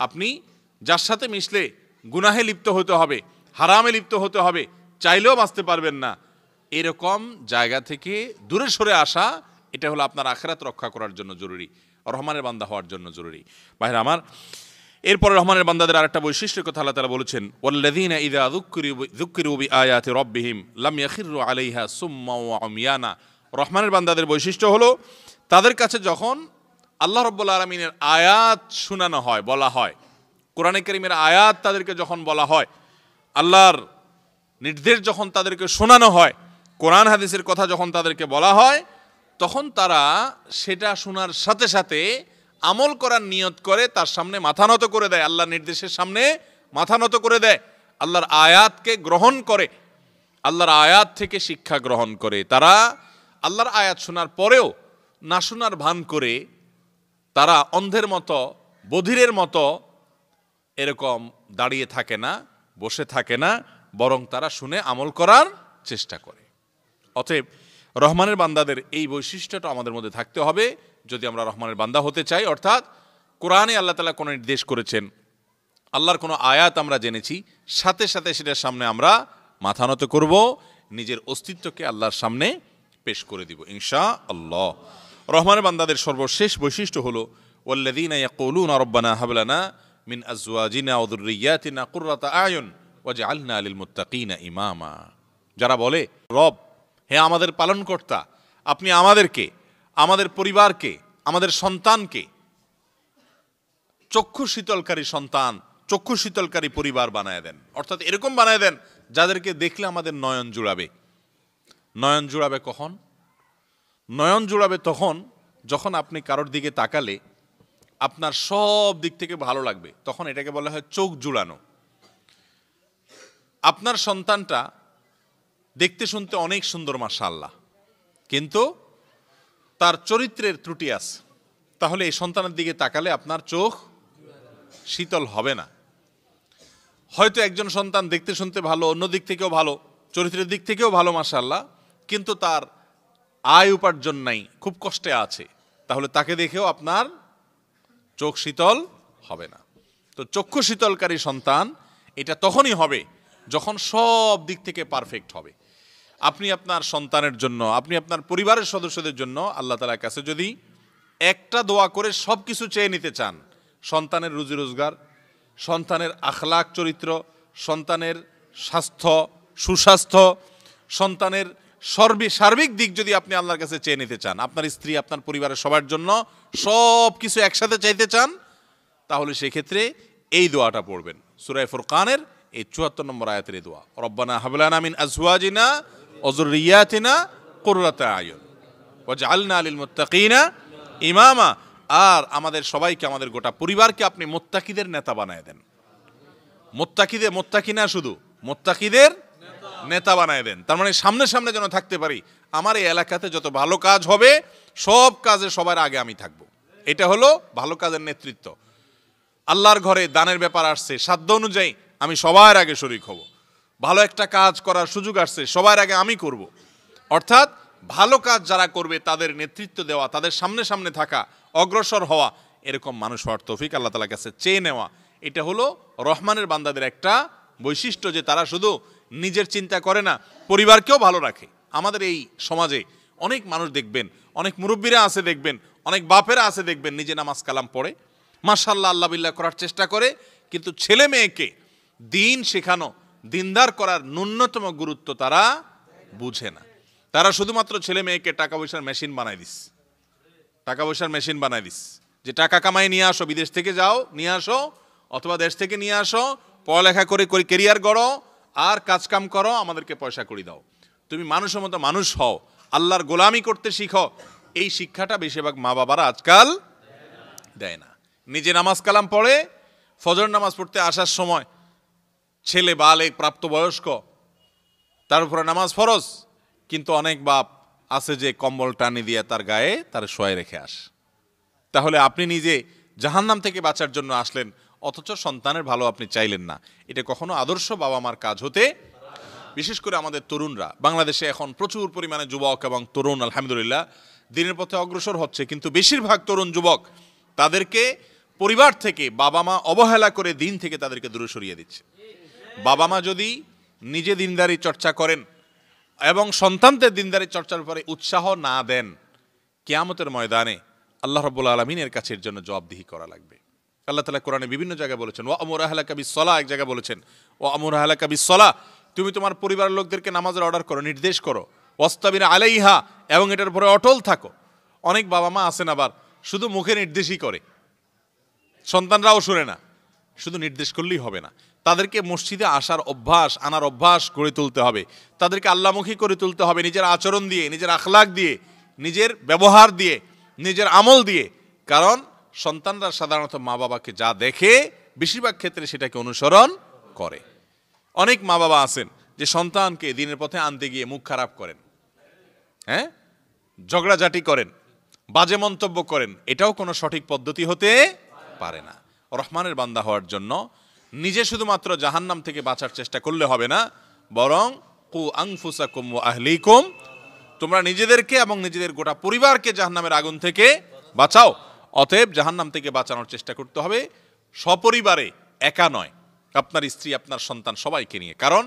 আপনি যার সাথে মিশলে গুনাহে লিপ্ত হতে হবে হারামে লিপ্ত হতে হবে চাইলেও বাঁচতে পারবেন না এরকম জায়গা থেকে দূরে সরে আসা এটা হলো আপনার আখেরাত রক্ষা করার জন্য জরুরি রহমানের বান্দা হওয়ার জন্য জরুরি ভাইরা আমার এরপর রহমানের বান্দাদের আরেকটা বৈশিষ্ট্যের কথা আল্লাহ তালা বলেছেন ওয়াল্লাদিনা ইদা দুঃখিরুবি আয়াতে রব্বিহিম লাম ইয়াখিরু আলাইহা সুম্মা রহমানের বান্দাদের বৈশিষ্ট্য হলো তাদের কাছে যখন আল্লাহ রব্বুল আলমিনের আয়াত শোনানো হয় বলা হয় কোরআনে করিমের আয়াত তাদেরকে যখন বলা হয় আল্লাহর নির্দেশ যখন তাদেরকে শোনানো হয় কোরআন হাদিসের কথা যখন তাদেরকে বলা হয় তখন তারা সেটা শোনার সাথে সাথে আমল করার নিয়ত করে তার সামনে মাথা নত করে দেয় আল্লাহ নির্দেশের সামনে মাথা নত করে দেয় আল্লাহর আয়াতকে গ্রহণ করে আল্লাহর আয়াত থেকে শিক্ষা গ্রহণ করে তারা আল্লাহর আয়াত শোনার পরেও না শোনার ভান করে তারা অন্ধের মতো বধিরের মতো এরকম দাঁড়িয়ে থাকে না বসে থাকে না বরং তারা শুনে আমল করার চেষ্টা করে অতএব রহমানের বান্দাদের এই বৈশিষ্ট্যটা আমাদের মধ্যে থাকতে হবে যদি আমরা রহমানের বান্দা হতে চাই অর্থাৎ কোরআনে আল্লাহ তালা কোনো নির্দেশ করেছেন আল্লাহর কোনো আয়াত আমরা জেনেছি সাথে সাথে সেটার সামনে আমরা মাথা নত করব নিজের অস্তিত্বকে আল্লাহর সামনে পেশ করে দিব ইনশা আল্লাহ রহমানের বান্দাদের সর্বশেষ বৈশিষ্ট্য হলো ওল্লাদিন ইয়াকুলুন রব্বানা হাবলানা মিন আজওয়াজিনা ওদুরিয়াতিনা কুর্রাতা আয়ন ওয়াজে আলনা আলিল মুত্তাকিনা ইমামা যারা বলে রব হে আমাদের পালনকর্তা আপনি আমাদেরকে আমাদের পরিবারকে আমাদের সন্তানকে চক্ষু শীতলকারী সন্তান চক্ষু শীতলকারী পরিবার বানায় দেন অর্থাৎ এরকম বানায় দেন যাদেরকে দেখলে আমাদের নয়ন জুড়াবে নয়ন জুড়াবে কখন নয়ন জুড়াবে তখন যখন আপনি কারোর দিকে তাকালে আপনার সব দিক থেকে ভালো লাগবে তখন এটাকে বলা হয় চোখ জুড়ানো আপনার সন্তানটা দেখতে শুনতে অনেক সুন্দর মাশাল্লাহ কিন্তু তার চরিত্রের ত্রুটি আছে তাহলে এই সন্তানের দিকে তাকালে আপনার চোখ শীতল হবে না হয়তো একজন সন্তান দেখতে শুনতে ভালো অন্য দিক থেকেও ভালো চরিত্রের দিক থেকেও ভালো মাসাল্লাহ কিন্তু তার আয় উপার্জন নাই খুব কষ্টে আছে তাহলে তাকে দেখেও আপনার চোখ শীতল হবে না তো চক্ষু শীতলকারী সন্তান এটা তখনই হবে যখন সব দিক থেকে পারফেক্ট হবে আপনি আপনার সন্তানের জন্য আপনি আপনার পরিবারের সদস্যদের জন্য আল্লাহ তালার কাছে যদি একটা দোয়া করে সব কিছু চেয়ে নিতে চান সন্তানের রুজি রোজগার সন্তানের আখলাক চরিত্র সন্তানের স্বাস্থ্য সুস্বাস্থ্য সন্তানের সর্বি সার্বিক দিক যদি আপনি আল্লাহর কাছে চেয়ে নিতে চান আপনার স্ত্রী আপনার পরিবারের সবার জন্য সব কিছু একসাথে চাইতে চান তাহলে সেক্ষেত্রে এই দোয়াটা পড়বেন সুরায় ফুরকানের এই চুয়াত্তর নম্বর আয়াতের এই দোয়া রব্বানা হাবলানা মিন আজওয়াজিনা অজরিয়াতিনা করুরাতে আয়ন ওয়াজআলনা আলিল মুত্তাকিনা ইমামা আর আমাদের সবাইকে আমাদের গোটা পরিবারকে আপনি মোত্তাকিদের নেতা বানায় দেন মোত্তাকিদে মোত্তাকি না শুধু মোত্তাকিদের নেতা বানায় দেন তার মানে সামনে সামনে যেন থাকতে পারি আমার এই এলাকাতে যত ভালো কাজ হবে সব কাজে সবার আগে আমি থাকব এটা হলো ভালো কাজের নেতৃত্ব আল্লাহর ঘরে দানের ব্যাপার আসছে সাধ্য অনুযায়ী আমি সবার আগে শরিক হবো ভালো একটা কাজ করার সুযোগ আসছে সবার আগে আমি করব। অর্থাৎ ভালো কাজ যারা করবে তাদের নেতৃত্ব দেওয়া তাদের সামনে সামনে থাকা অগ্রসর হওয়া এরকম মানুষ হওয়ার তফিক আল্লাহ তালার কাছে চেয়ে নেওয়া এটা হলো রহমানের বান্দাদের একটা বৈশিষ্ট্য যে তারা শুধু নিজের চিন্তা করে না পরিবারকেও ভালো রাখে আমাদের এই সমাজে অনেক মানুষ দেখবেন অনেক মুরব্বীরা আছে দেখবেন অনেক বাপেরা আছে দেখবেন নিজে নামাজ কালাম পড়ে মাসাল্লাহ আল্লাহ বিল্লাহ করার চেষ্টা করে কিন্তু ছেলে মেয়েকে দিন শেখানো দিনদার করার ন্যূনতম গুরুত্ব তারা বুঝে না তারা শুধুমাত্র ছেলে মেয়েকে টাকা পয়সার মেশিন বানাই দিস টাকা পয়সার মেশিন বানাই দিস যে টাকা কামাই নিয়ে আসো বিদেশ থেকে যাও নিয়ে আসো অথবা দেশ থেকে নিয়ে আসো পড়ালেখা করে করে কেরিয়ার গড়ো আর কাজকাম করো আমাদেরকে পয়সা করি দাও তুমি মানুষের মতো মানুষ হও আল্লাহর গোলামি করতে শিখো এই শিক্ষাটা বেশিরভাগ মা বাবারা আজকাল দেয় না নিজে নামাজ কালাম পড়ে ফজর নামাজ পড়তে আসার সময় ছেলে বালেক প্রাপ্তবয়স্ক তার উপরে নামাজ ফরজ কিন্তু অনেক বাপ আছে যে কম্বল টানি দিয়ে তার গায়ে তার শোয়ে রেখে আস তাহলে আপনি নিজে জাহান্নাম থেকে বাঁচার জন্য আসলেন অথচ সন্তানের ভালো আপনি চাইলেন না এটা কখনো আদর্শ বাবা মার কাজ হতে বিশেষ করে আমাদের তরুণরা বাংলাদেশে এখন প্রচুর পরিমাণে যুবক এবং তরুণ আলহামদুলিল্লাহ দিনের পথে অগ্রসর হচ্ছে কিন্তু বেশিরভাগ তরুণ যুবক তাদেরকে পরিবার থেকে বাবা মা অবহেলা করে দিন থেকে তাদেরকে দূরে সরিয়ে দিচ্ছে বাবা মা যদি নিজে দিনদারি চর্চা করেন এবং সন্তানদের দিনদারি চর্চার পরে উৎসাহ না দেন কেয়ামতের ময়দানে আল্লাহ রব্বুল আলমিনের কাছে এর জন্য জবাবদিহি করা লাগবে আল্লাহ তালা কোরআনে বিভিন্ন জায়গায় বলেছেন ও আমর আহলা কাবি সলা এক জায়গায় বলেছেন ও আমর আহলা কাবি সলা তুমি তোমার পরিবারের লোকদেরকে নামাজের অর্ডার করো নির্দেশ করো ওয়াস্তাবিনা আলাইহা এবং এটার উপরে অটল থাকো অনেক বাবা মা আছেন আবার শুধু মুখে নির্দেশই করে সন্তানরাও শোনে না শুধু নির্দেশ করলেই হবে না তাদেরকে মসজিদে আসার অভ্যাস আনার অভ্যাস গড়ে তুলতে হবে তাদেরকে আল্লামুখী করে তুলতে হবে নিজের আচরণ দিয়ে নিজের আখলাক দিয়ে নিজের ব্যবহার দিয়ে নিজের আমল দিয়ে কারণ সন্তানরা সাধারণত মা বাবাকে যা দেখে বেশিরভাগ ক্ষেত্রে সেটাকে অনুসরণ করে অনেক মা বাবা আছেন যে সন্তানকে দিনের পথে আনতে গিয়ে মুখ খারাপ করেন হ্যাঁ ঝগড়াঝাটি করেন বাজে মন্তব্য করেন এটাও কোনো সঠিক পদ্ধতি হতে পারে না রহমানের বান্দা হওয়ার জন্য নিজে শুধুমাত্র জাহান্নাম থেকে বাঁচার চেষ্টা করলে হবে না বরং কু আংফুসাকুম আহলিকুম তোমরা নিজেদেরকে এবং নিজেদের গোটা পরিবারকে জাহান্নামের আগুন থেকে বাঁচাও অতএব জাহান্নাম থেকে বাঁচানোর চেষ্টা করতে হবে সপরিবারে একা নয় আপনার স্ত্রী আপনার সন্তান সবাইকে নিয়ে কারণ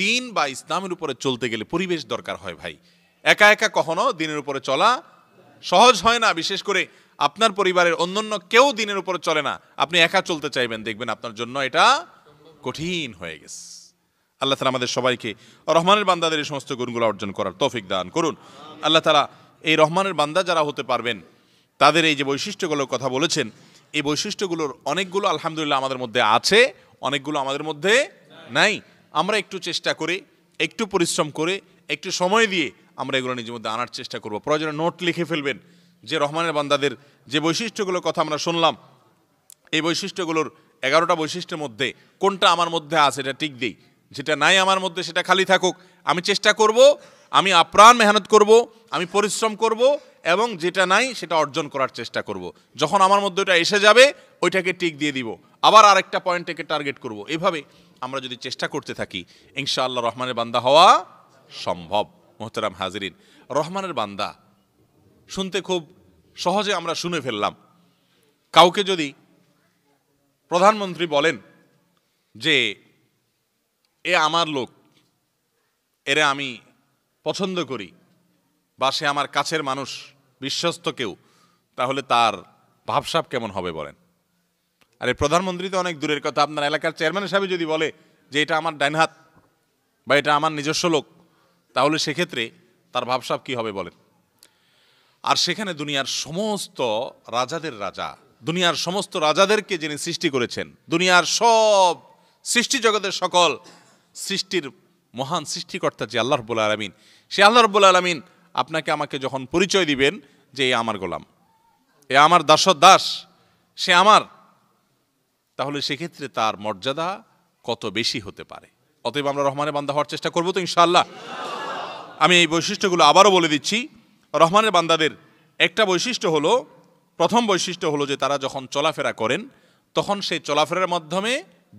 দিন বা ইসলামের উপরে চলতে গেলে পরিবেশ দরকার হয় ভাই একা একা কখনো দিনের উপরে চলা সহজ হয় না বিশেষ করে আপনার পরিবারের অন্যান্য কেউ দিনের উপর চলে না আপনি একা চলতে চাইবেন দেখবেন আপনার জন্য এটা কঠিন হয়ে গেছে আল্লাহ তালা আমাদের সবাইকে রহমানের বান্দাদের এই সমস্ত গুণগুলো অর্জন করার তৌফিক দান করুন আল্লাহ তালা এই রহমানের বান্দা যারা হতে পারবেন তাদের এই যে বৈশিষ্ট্যগুলোর কথা বলেছেন এই বৈশিষ্ট্যগুলোর অনেকগুলো আলহামদুলিল্লাহ আমাদের মধ্যে আছে অনেকগুলো আমাদের মধ্যে নাই আমরা একটু চেষ্টা করে একটু পরিশ্রম করে একটু সময় দিয়ে আমরা এগুলো নিজের মধ্যে আনার চেষ্টা করব প্রয়োজনে নোট লিখে ফেলবেন যে রহমানের বান্দাদের যে বৈশিষ্ট্যগুলোর কথা আমরা শুনলাম এই বৈশিষ্ট্যগুলোর এগারোটা বৈশিষ্ট্যের মধ্যে কোনটা আমার মধ্যে আছে এটা টিক দিই যেটা নাই আমার মধ্যে সেটা খালি থাকুক আমি চেষ্টা করব আমি আপ্রাণ মেহনত করব আমি পরিশ্রম করব এবং যেটা নাই সেটা অর্জন করার চেষ্টা করব। যখন আমার মধ্যে ওটা এসে যাবে ওইটাকে টিক দিয়ে দিব আবার আরেকটা পয়েন্টটাকে টার্গেট করব। এভাবে আমরা যদি চেষ্টা করতে থাকি ইনশাআল্লাহ রহমানের বান্দা হওয়া সম্ভব মোহতারাম হাজরিন রহমানের বান্দা শুনতে খুব সহজে আমরা শুনে ফেললাম কাউকে যদি প্রধানমন্ত্রী বলেন যে এ আমার লোক এরা আমি পছন্দ করি বা সে আমার কাছের মানুষ বিশ্বস্ত কেউ তাহলে তার ভাবসাব কেমন হবে বলেন আরে প্রধানমন্ত্রী তো অনেক দূরের কথা আপনার এলাকার চেয়ারম্যান হিসাবে যদি বলে যে এটা আমার ডাইনহাত বা এটা আমার নিজস্ব লোক তাহলে সেক্ষেত্রে তার ভাবসাব কি হবে বলেন আর সেখানে দুনিয়ার সমস্ত রাজাদের রাজা দুনিয়ার সমস্ত রাজাদেরকে যিনি সৃষ্টি করেছেন দুনিয়ার সব সৃষ্টি জগতের সকল সৃষ্টির মহান সৃষ্টিকর্তা যে আল্লাহ রব্বুল আলমিন সে আল্লাহ রব্বুল আলমিন আপনাকে আমাকে যখন পরিচয় দিবেন যে এ আমার গোলাম এ আমার দাসর দাস সে আমার তাহলে সেক্ষেত্রে তার মর্যাদা কত বেশি হতে পারে অতএব আমরা রহমানের বান্ধা হওয়ার চেষ্টা করবো তো ইনশাল্লাহ আমি এই বৈশিষ্ট্যগুলো আবারও বলে দিচ্ছি রহমানের বান্দাদের একটা বৈশিষ্ট্য হলো প্রথম বৈশিষ্ট্য হলো যে তারা যখন চলাফেরা করেন তখন সেই চলাফেরার মাধ্যমে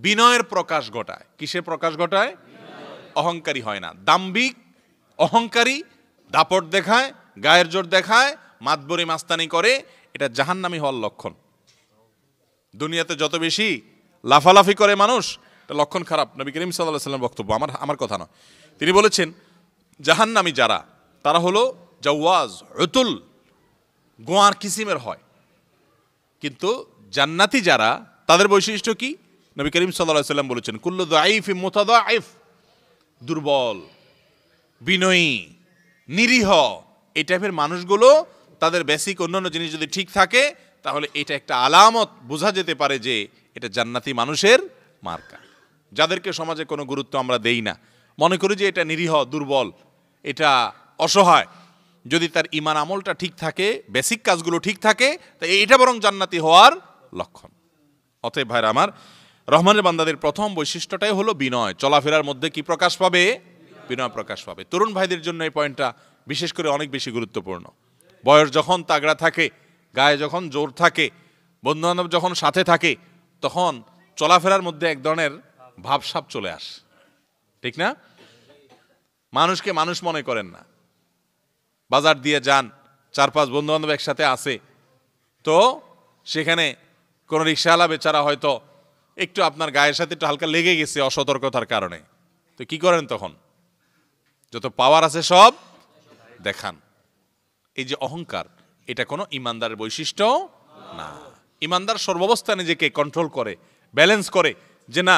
বিনয়ের প্রকাশ ঘটায় কিসের প্রকাশ ঘটায় অহংকারী হয় না দাম্ভিক অহংকারী দাপট দেখায় গায়ের জোর দেখায় মাতবরি মাস্তানি করে এটা জাহান্নামি হওয়ার লক্ষণ দুনিয়াতে যত বেশি লাফালাফি করে মানুষ এটা লক্ষণ খারাপ নবী করিম সাল্লাহ সাল্লাম বক্তব্য আমার আমার কথা নয় তিনি বলেছেন জাহান্নামি যারা তারা হলো জওয়াজ উতুল গোয়ার কিসিমের হয় কিন্তু জান্নাতি যারা তাদের বৈশিষ্ট্য কি নবী করিম সাল্লা সাল্লাম বলেছেন কুল্লু আইফ মোতাদ আইফ দুর্বল বিনয়ী নিরীহ এই টাইপের মানুষগুলো তাদের বেসিক অন্যান্য জিনিস যদি ঠিক থাকে তাহলে এটা একটা আলামত বোঝা যেতে পারে যে এটা জান্নাতি মানুষের মার্কা যাদেরকে সমাজে কোনো গুরুত্ব আমরা দেই না মনে করি যে এটা নিরীহ দুর্বল এটা অসহায় যদি তার ইমান আমলটা ঠিক থাকে বেসিক কাজগুলো ঠিক থাকে তা এটা বরং জান্নাতি হওয়ার লক্ষণ অতএব ভাই আমার রহমানের বান্দাদের প্রথম বৈশিষ্ট্যটাই হলো বিনয় চলাফেরার মধ্যে কি প্রকাশ পাবে বিনয় প্রকাশ পাবে তরুণ ভাইদের জন্য এই পয়েন্টটা বিশেষ করে অনেক বেশি গুরুত্বপূর্ণ বয়স যখন তাগড়া থাকে গায়ে যখন জোর থাকে বন্ধুবান্ধব যখন সাথে থাকে তখন চলাফেরার মধ্যে এক ধরনের ভাবসাপ চলে আসে ঠিক না মানুষকে মানুষ মনে করেন না বাজার দিয়ে যান চার পাঁচ বন্ধুবান্ধব একসাথে আসে তো সেখানে কোনো রিক্সাওয়ালা বেচারা হয়তো একটু আপনার গায়ের সাথে একটু হালকা লেগে গেছে অসতর্কতার কারণে তো কি করেন তখন যত পাওয়ার আছে সব দেখান এই যে অহংকার এটা কোনো ইমানদারের বৈশিষ্ট্য না ইমানদার সর্বাবস্থা নিজেকে কন্ট্রোল করে ব্যালেন্স করে যে না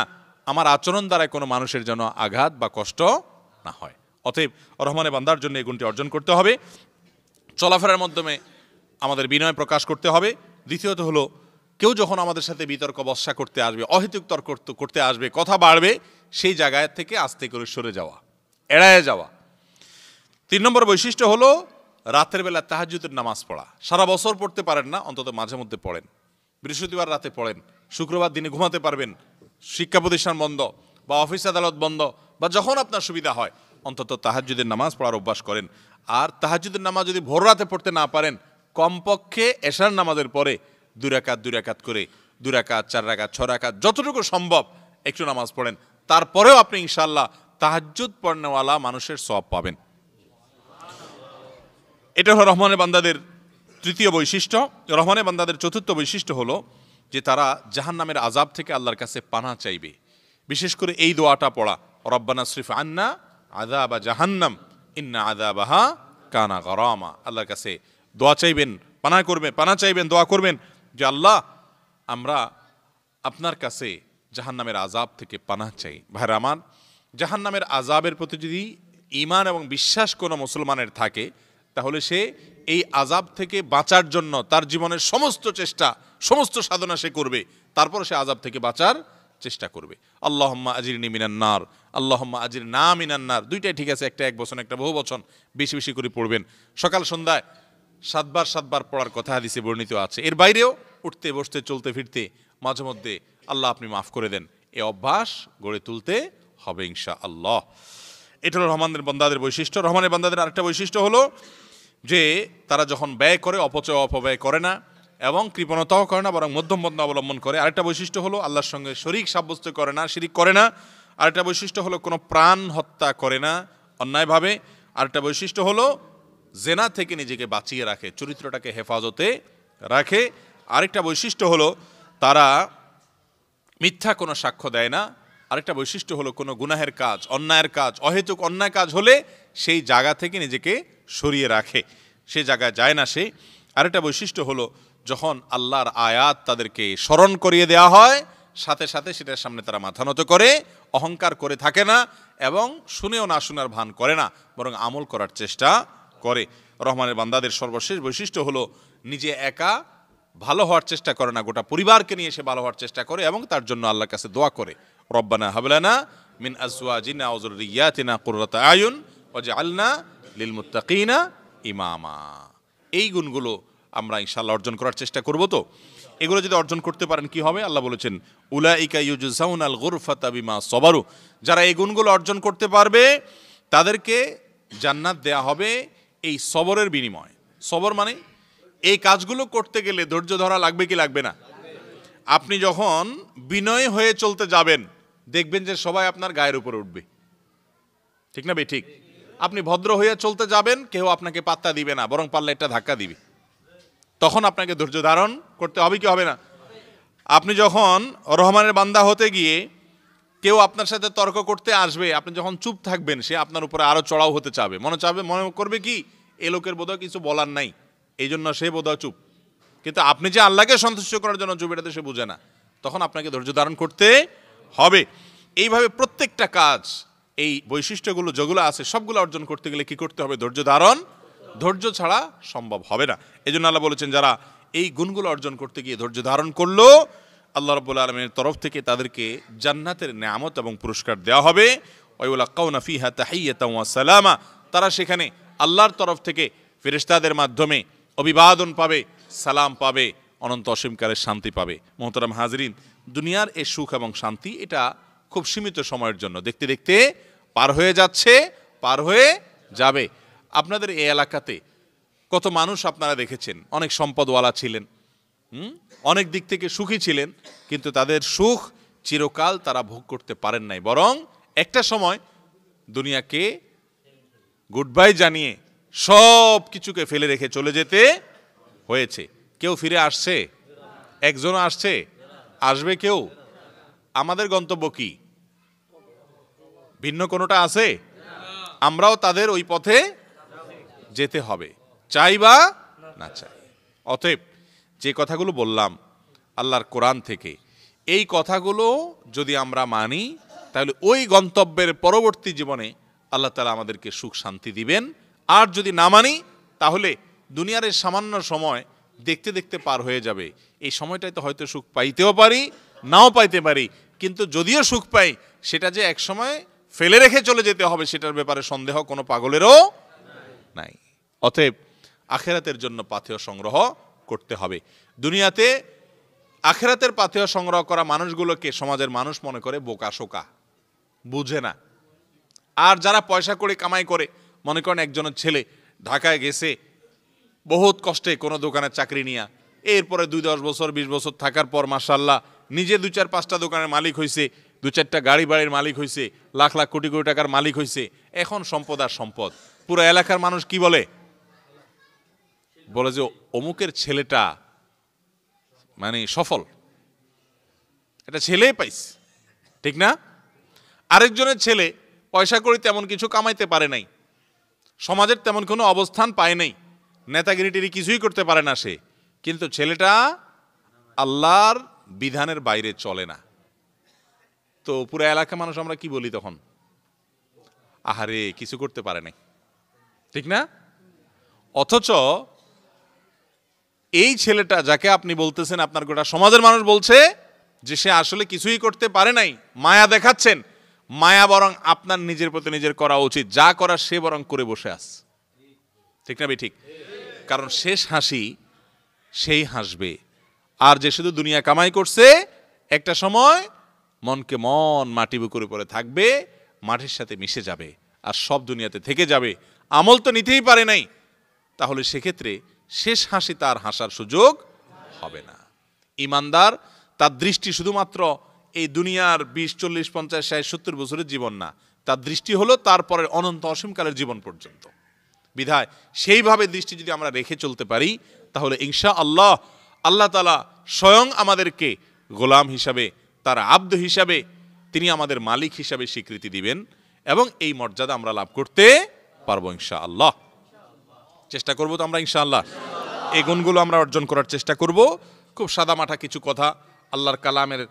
আমার আচরণ দ্বারা কোনো মানুষের জন্য আঘাত বা কষ্ট না হয় অতএব রহমানে বান্দার জন্য এই গুণটি অর্জন করতে হবে চলাফেরার মাধ্যমে আমাদের বিনয় প্রকাশ করতে হবে দ্বিতীয়ত হলো কেউ যখন আমাদের সাথে বিতর্ক বসা করতে আসবে অহেতুক তর্ক করতে আসবে কথা বাড়বে সেই জায়গায় থেকে আস্তে করে সরে যাওয়া এড়ায় যাওয়া তিন নম্বর বৈশিষ্ট্য হলো রাতের বেলা তাহাজুদের নামাজ পড়া সারা বছর পড়তে পারেন না অন্তত মাঝে মধ্যে পড়েন বৃহস্পতিবার রাতে পড়েন শুক্রবার দিনে ঘুমাতে পারবেন শিক্ষা প্রতিষ্ঠান বন্ধ বা অফিস আদালত বন্ধ বা যখন আপনার সুবিধা হয় অন্তত তাহাজুদের নামাজ পড়ার অভ্যাস করেন আর তাহাজুদের নামাজ যদি ভোর রাতে পড়তে না পারেন কমপক্ষে এশার নামাজের পরে দুরাকাত দুরাকাত করে দুরাকাত চার রাকাত ছ রাকাত যতটুকু সম্ভব একটু নামাজ পড়েন তারপরেও আপনি ইনশাল্লাহ তাহাজুদ পড়নেওয়ালা মানুষের সব পাবেন এটা হলো রহমানের বান্দাদের তৃতীয় বৈশিষ্ট্য রহমানের বান্দাদের চতুর্থ বৈশিষ্ট্য হলো যে তারা জাহান নামের আজাব থেকে আল্লাহর কাছে পানা চাইবে বিশেষ করে এই দোয়াটা পড়া রব্বানা শ্রীফ আন্না আদা জাহান্নাম ইন্না আদা বাহা কানা গরামা আল্লাহর কাছে দোয়া চাইবেন পানা করবেন পানা চাইবেন দোয়া করবেন যে আল্লাহ আমরা আপনার কাছে জাহান্নামের আজাব থেকে পানা চাই ভাইরা আমার জাহান্নামের আজাবের প্রতি যদি ইমান এবং বিশ্বাস কোনো মুসলমানের থাকে তাহলে সে এই আজাব থেকে বাঁচার জন্য তার জীবনের সমস্ত চেষ্টা সমস্ত সাধনা সে করবে তারপর সে আজাব থেকে বাঁচার চেষ্টা করবে আল্লাহ আজির নিমিনান্নার আল্লাহম্মা আজির নাম ইনান্নার দুইটাই ঠিক আছে একটা এক বছর একটা বহু বছর বেশি বেশি করে পড়বেন সকাল সন্ধ্যায় সাতবার সাতবার পড়ার কথা হাদিসে বর্ণিত আছে এর বাইরেও উঠতে বসতে চলতে ফিরতে মাঝে মধ্যে আল্লাহ আপনি মাফ করে দেন এ অভ্যাস গড়ে তুলতে হবে ইনশা আল্লাহ এটা হল রহমানের বন্দাদের বৈশিষ্ট্য রহমানের বন্দাদের আরেকটা বৈশিষ্ট্য হলো যে তারা যখন ব্যয় করে অপচয় অপব্যয় করে না এবং কৃপণতাও করে না বরং মধ্যম বন্ধ অবলম্বন করে আরেকটা বৈশিষ্ট্য হলো আল্লাহর সঙ্গে শরিক সাব্যস্ত করে না শিরিক করে না আরেকটা বৈশিষ্ট্য হলো কোনো প্রাণ হত্যা করে না অন্যায়ভাবে আরেকটা বৈশিষ্ট্য হলো জেনা থেকে নিজেকে বাঁচিয়ে রাখে চরিত্রটাকে হেফাজতে রাখে আরেকটা বৈশিষ্ট্য হলো তারা মিথ্যা কোনো সাক্ষ্য দেয় না আরেকটা বৈশিষ্ট্য হলো কোনো গুনাহের কাজ অন্যায়ের কাজ অহেতুক অন্যায় কাজ হলে সেই জায়গা থেকে নিজেকে সরিয়ে রাখে সে জায়গায় যায় না সে আরেকটা বৈশিষ্ট্য হলো যখন আল্লাহর আয়াত তাদেরকে স্মরণ করিয়ে দেয়া হয় সাথে সাথে সেটার সামনে তারা মাথা নত করে অহংকার করে থাকে না এবং শুনেও না শোনার ভান করে না বরং আমল করার চেষ্টা করে রহমানের বান্দাদের সর্বশেষ বৈশিষ্ট্য হলো নিজে একা ভালো হওয়ার চেষ্টা করে না গোটা পরিবারকে নিয়ে সে ভালো হওয়ার চেষ্টা করে এবং তার জন্য আল্লাহর কাছে দোয়া করে রব্বানা হাবলানা মিন আজওয়াজিনা ওজরিয়াতিনা কুররাতা আয়ুন ওয়াজআলনা লিল মুত্তাকিনা ইমামা এই গুণগুলো আমরা ইনশাআল্লাহ অর্জন করার চেষ্টা করব তো এগুলো যদি অর্জন করতে পারেন কি হবে আল্লাহ বলেছেন উলাইকা ইউজাউন আল গুরফাতা বিমা সবারু যারা এই গুণগুলো অর্জন করতে পারবে তাদেরকে জান্নাত দেয়া হবে এই সবরের বিনিময়ে সবর মানে এই কাজগুলো করতে গেলে ধৈর্য ধরা লাগবে কি লাগবে না আপনি যখন বিনয় হয়ে চলতে যাবেন দেখবেন যে সবাই আপনার গায়ের উপরে উঠবে ঠিক না বে ঠিক আপনি ভদ্র হয়ে চলতে যাবেন কেউ আপনাকে পাত্তা দিবে না বরং পাল্লা একটা ধাক্কা দিবে তখন আপনাকে ধৈর্য ধারণ করতে হবে কি হবে না আপনি যখন রহমানের বান্দা হতে গিয়ে কেউ আপনার সাথে তর্ক করতে আসবে আপনি যখন চুপ থাকবেন সে আপনার উপরে আরও চড়াও হতে চাবে মনে চাবে মনে করবে কি এ লোকের বোধহয় কিছু বলার নাই এই জন্য সে বোধহয় চুপ কিন্তু আপনি যে আল্লাহকে সন্তুষ্ট করার জন্য চুপ এটাতে সে বোঝে না তখন আপনাকে ধৈর্য ধারণ করতে হবে এইভাবে প্রত্যেকটা কাজ এই বৈশিষ্ট্যগুলো যেগুলো আছে সবগুলো অর্জন করতে গেলে কি করতে হবে ধৈর্য ধারণ ধৈর্য ছাড়া সম্ভব হবে না এই জন্য আল্লাহ বলেছেন যারা এই গুণগুলো অর্জন করতে গিয়ে ধৈর্য ধারণ করলো আল্লাহ রব্বুল আলমের তরফ থেকে তাদেরকে জান্নাতের নামত এবং পুরস্কার দেওয়া হবে সালামা তারা সেখানে আল্লাহর তরফ থেকে ফেরেস্তাদের মাধ্যমে অভিবাদন পাবে সালাম পাবে অনন্ত অসীমকালের শান্তি পাবে মোহতরম হাজরিন দুনিয়ার এ সুখ এবং শান্তি এটা খুব সীমিত সময়ের জন্য দেখতে দেখতে পার হয়ে যাচ্ছে পার হয়ে যাবে আপনাদের এই এলাকাতে কত মানুষ আপনারা দেখেছেন অনেক সম্পদওয়ালা ছিলেন অনেক দিক থেকে সুখী ছিলেন কিন্তু তাদের সুখ চিরকাল তারা ভোগ করতে পারেন নাই বরং একটা সময় দুনিয়াকে গুড বাই জানিয়ে সব কিছুকে ফেলে রেখে চলে যেতে হয়েছে কেউ ফিরে আসছে একজন আসছে আসবে কেউ আমাদের গন্তব্য কি ভিন্ন কোনোটা আছে আমরাও তাদের ওই পথে যেতে হবে চাই বা না চাই অতএব যে কথাগুলো বললাম আল্লাহর কোরআন থেকে এই কথাগুলো যদি আমরা মানি তাহলে ওই গন্তব্যের পরবর্তী জীবনে আল্লাহ তালা আমাদেরকে সুখ শান্তি দিবেন আর যদি না মানি তাহলে দুনিয়ার এই সামান্য সময় দেখতে দেখতে পার হয়ে যাবে এই তো হয়তো সুখ পাইতেও পারি নাও পাইতে পারি কিন্তু যদিও সুখ পাই সেটা যে এক সময় ফেলে রেখে চলে যেতে হবে সেটার ব্যাপারে সন্দেহ কোনো পাগলেরও নাই অতএব আখেরাতের জন্য পাথেয় সংগ্রহ করতে হবে দুনিয়াতে আখেরাতের পাথেয় সংগ্রহ করা মানুষগুলোকে সমাজের মানুষ মনে করে বোকা শোকা বুঝে না আর যারা পয়সা করে কামাই করে মনে করেন একজনের ছেলে ঢাকায় গেছে বহুত কষ্টে কোনো দোকানে চাকরি নিয়া এরপরে দুই দশ বছর বিশ বছর থাকার পর মার্শাল্লাহ নিজে দু চার পাঁচটা দোকানের মালিক হয়েছে দু চারটা গাড়ি বাড়ির মালিক হয়েছে লাখ লাখ কোটি কোটি টাকার মালিক হয়েছে এখন সম্পদ আর সম্পদ পুরো এলাকার মানুষ কি বলে বলে যে অমুকের ছেলেটা মানে সফল এটা ছেলে পাইস ঠিক না আরেকজনের ছেলে পয়সা করি তেমন কিছু কামাইতে পারে নাই সমাজের তেমন কোনো অবস্থান পায় নাই নেতাগিরিটিরি কিছুই করতে পারে না সে কিন্তু ছেলেটা আল্লাহর বিধানের বাইরে চলে না তো পুরো এলাকা মানুষ আমরা কি বলি তখন আহারে কিছু করতে পারে নাই ঠিক না অথচ এই ছেলেটা যাকে আপনি বলতেছেন আপনার গোটা সমাজের মানুষ বলছে যে সে আসলে কিছুই করতে পারে নাই মায়া দেখাচ্ছেন মায়া বরং আপনার নিজের প্রতি নিজের করা উচিত যা করা সে বরং করে বসে আস ঠিক না ঠিক কারণ শেষ হাসি সেই হাসবে আর যে শুধু দুনিয়া কামাই করছে একটা সময় মনকে মন মাটি বুকুরে পরে থাকবে মাটির সাথে মিশে যাবে আর সব দুনিয়াতে থেকে যাবে আমল তো নিতেই পারে নাই তাহলে সেক্ষেত্রে শেষ হাসি তার হাসার সুযোগ হবে না ইমানদার তার দৃষ্টি শুধুমাত্র এই দুনিয়ার বিশ চল্লিশ পঞ্চাশ ষাট সত্তর বছরের জীবন না তার দৃষ্টি হলো তারপরের অনন্ত অসীমকালের জীবন পর্যন্ত বিধায় সেইভাবে দৃষ্টি যদি আমরা রেখে চলতে পারি তাহলে ইনশা আল্লাহ আল্লাহ তালা স্বয়ং আমাদেরকে গোলাম হিসাবে তার আব্দ হিসাবে তিনি আমাদের মালিক হিসাবে স্বীকৃতি দিবেন এবং এই মর্যাদা আমরা লাভ করতে পারবো ইনশা আল্লাহ চেষ্টা করবো তো আমরা ইনশাআল্লাহ এই গুণগুলো আমরা অর্জন করার চেষ্টা করব খুব মাঠা কিছু কথা আল্লাহর কালামের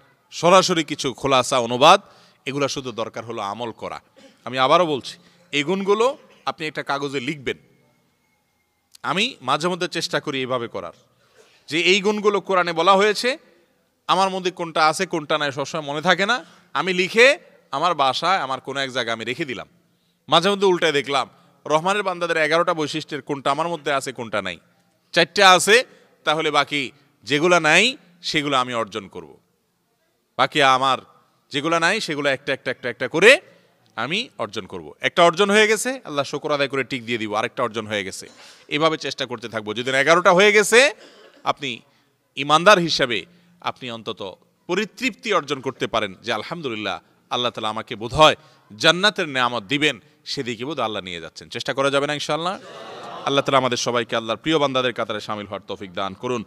সরাসরি কিছু খোলাসা অনুবাদ এগুলো শুধু দরকার হলো আমল করা আমি আবারও বলছি এই গুণগুলো আপনি একটা কাগজে লিখবেন আমি মাঝে মধ্যে চেষ্টা করি এইভাবে করার যে এই গুণগুলো কোরআনে বলা হয়েছে আমার মধ্যে কোনটা আছে কোনটা নাই সবসময় মনে থাকে না আমি লিখে আমার বাসায় আমার কোনো এক জায়গায় আমি রেখে দিলাম মাঝে মধ্যে উল্টায় দেখলাম রহমানের বান্দাদের এগারোটা বৈশিষ্ট্যের কোনটা আমার মধ্যে আছে কোনটা নাই চারটা আছে তাহলে বাকি যেগুলো নাই সেগুলো আমি অর্জন করব। বাকি আমার যেগুলো নাই সেগুলো একটা একটা একটা একটা করে আমি অর্জন করব। একটা অর্জন হয়ে গেছে আল্লাহ শকর আদায় করে টিক দিয়ে দিব আরেকটা অর্জন হয়ে গেছে এভাবে চেষ্টা করতে থাকবো যদি এগারোটা হয়ে গেছে আপনি ইমানদার হিসাবে আপনি অন্তত পরিতৃপ্তি অর্জন করতে পারেন যে আলহামদুলিল্লাহ আল্লাহ তালা আমাকে বোধ হয় জান্নাতের নামত দিবেন সেদিকে বোধ আল্লাহ নিয়ে যাচ্ছেন চেষ্টা করা যাবে না ইনশাল্লাহ আল্লাহ তালা আমাদের সবাইকে আল্লাহর প্রিয় বান্দাদের কাতারে সামিল হওয়ার তৌফিক দান করুন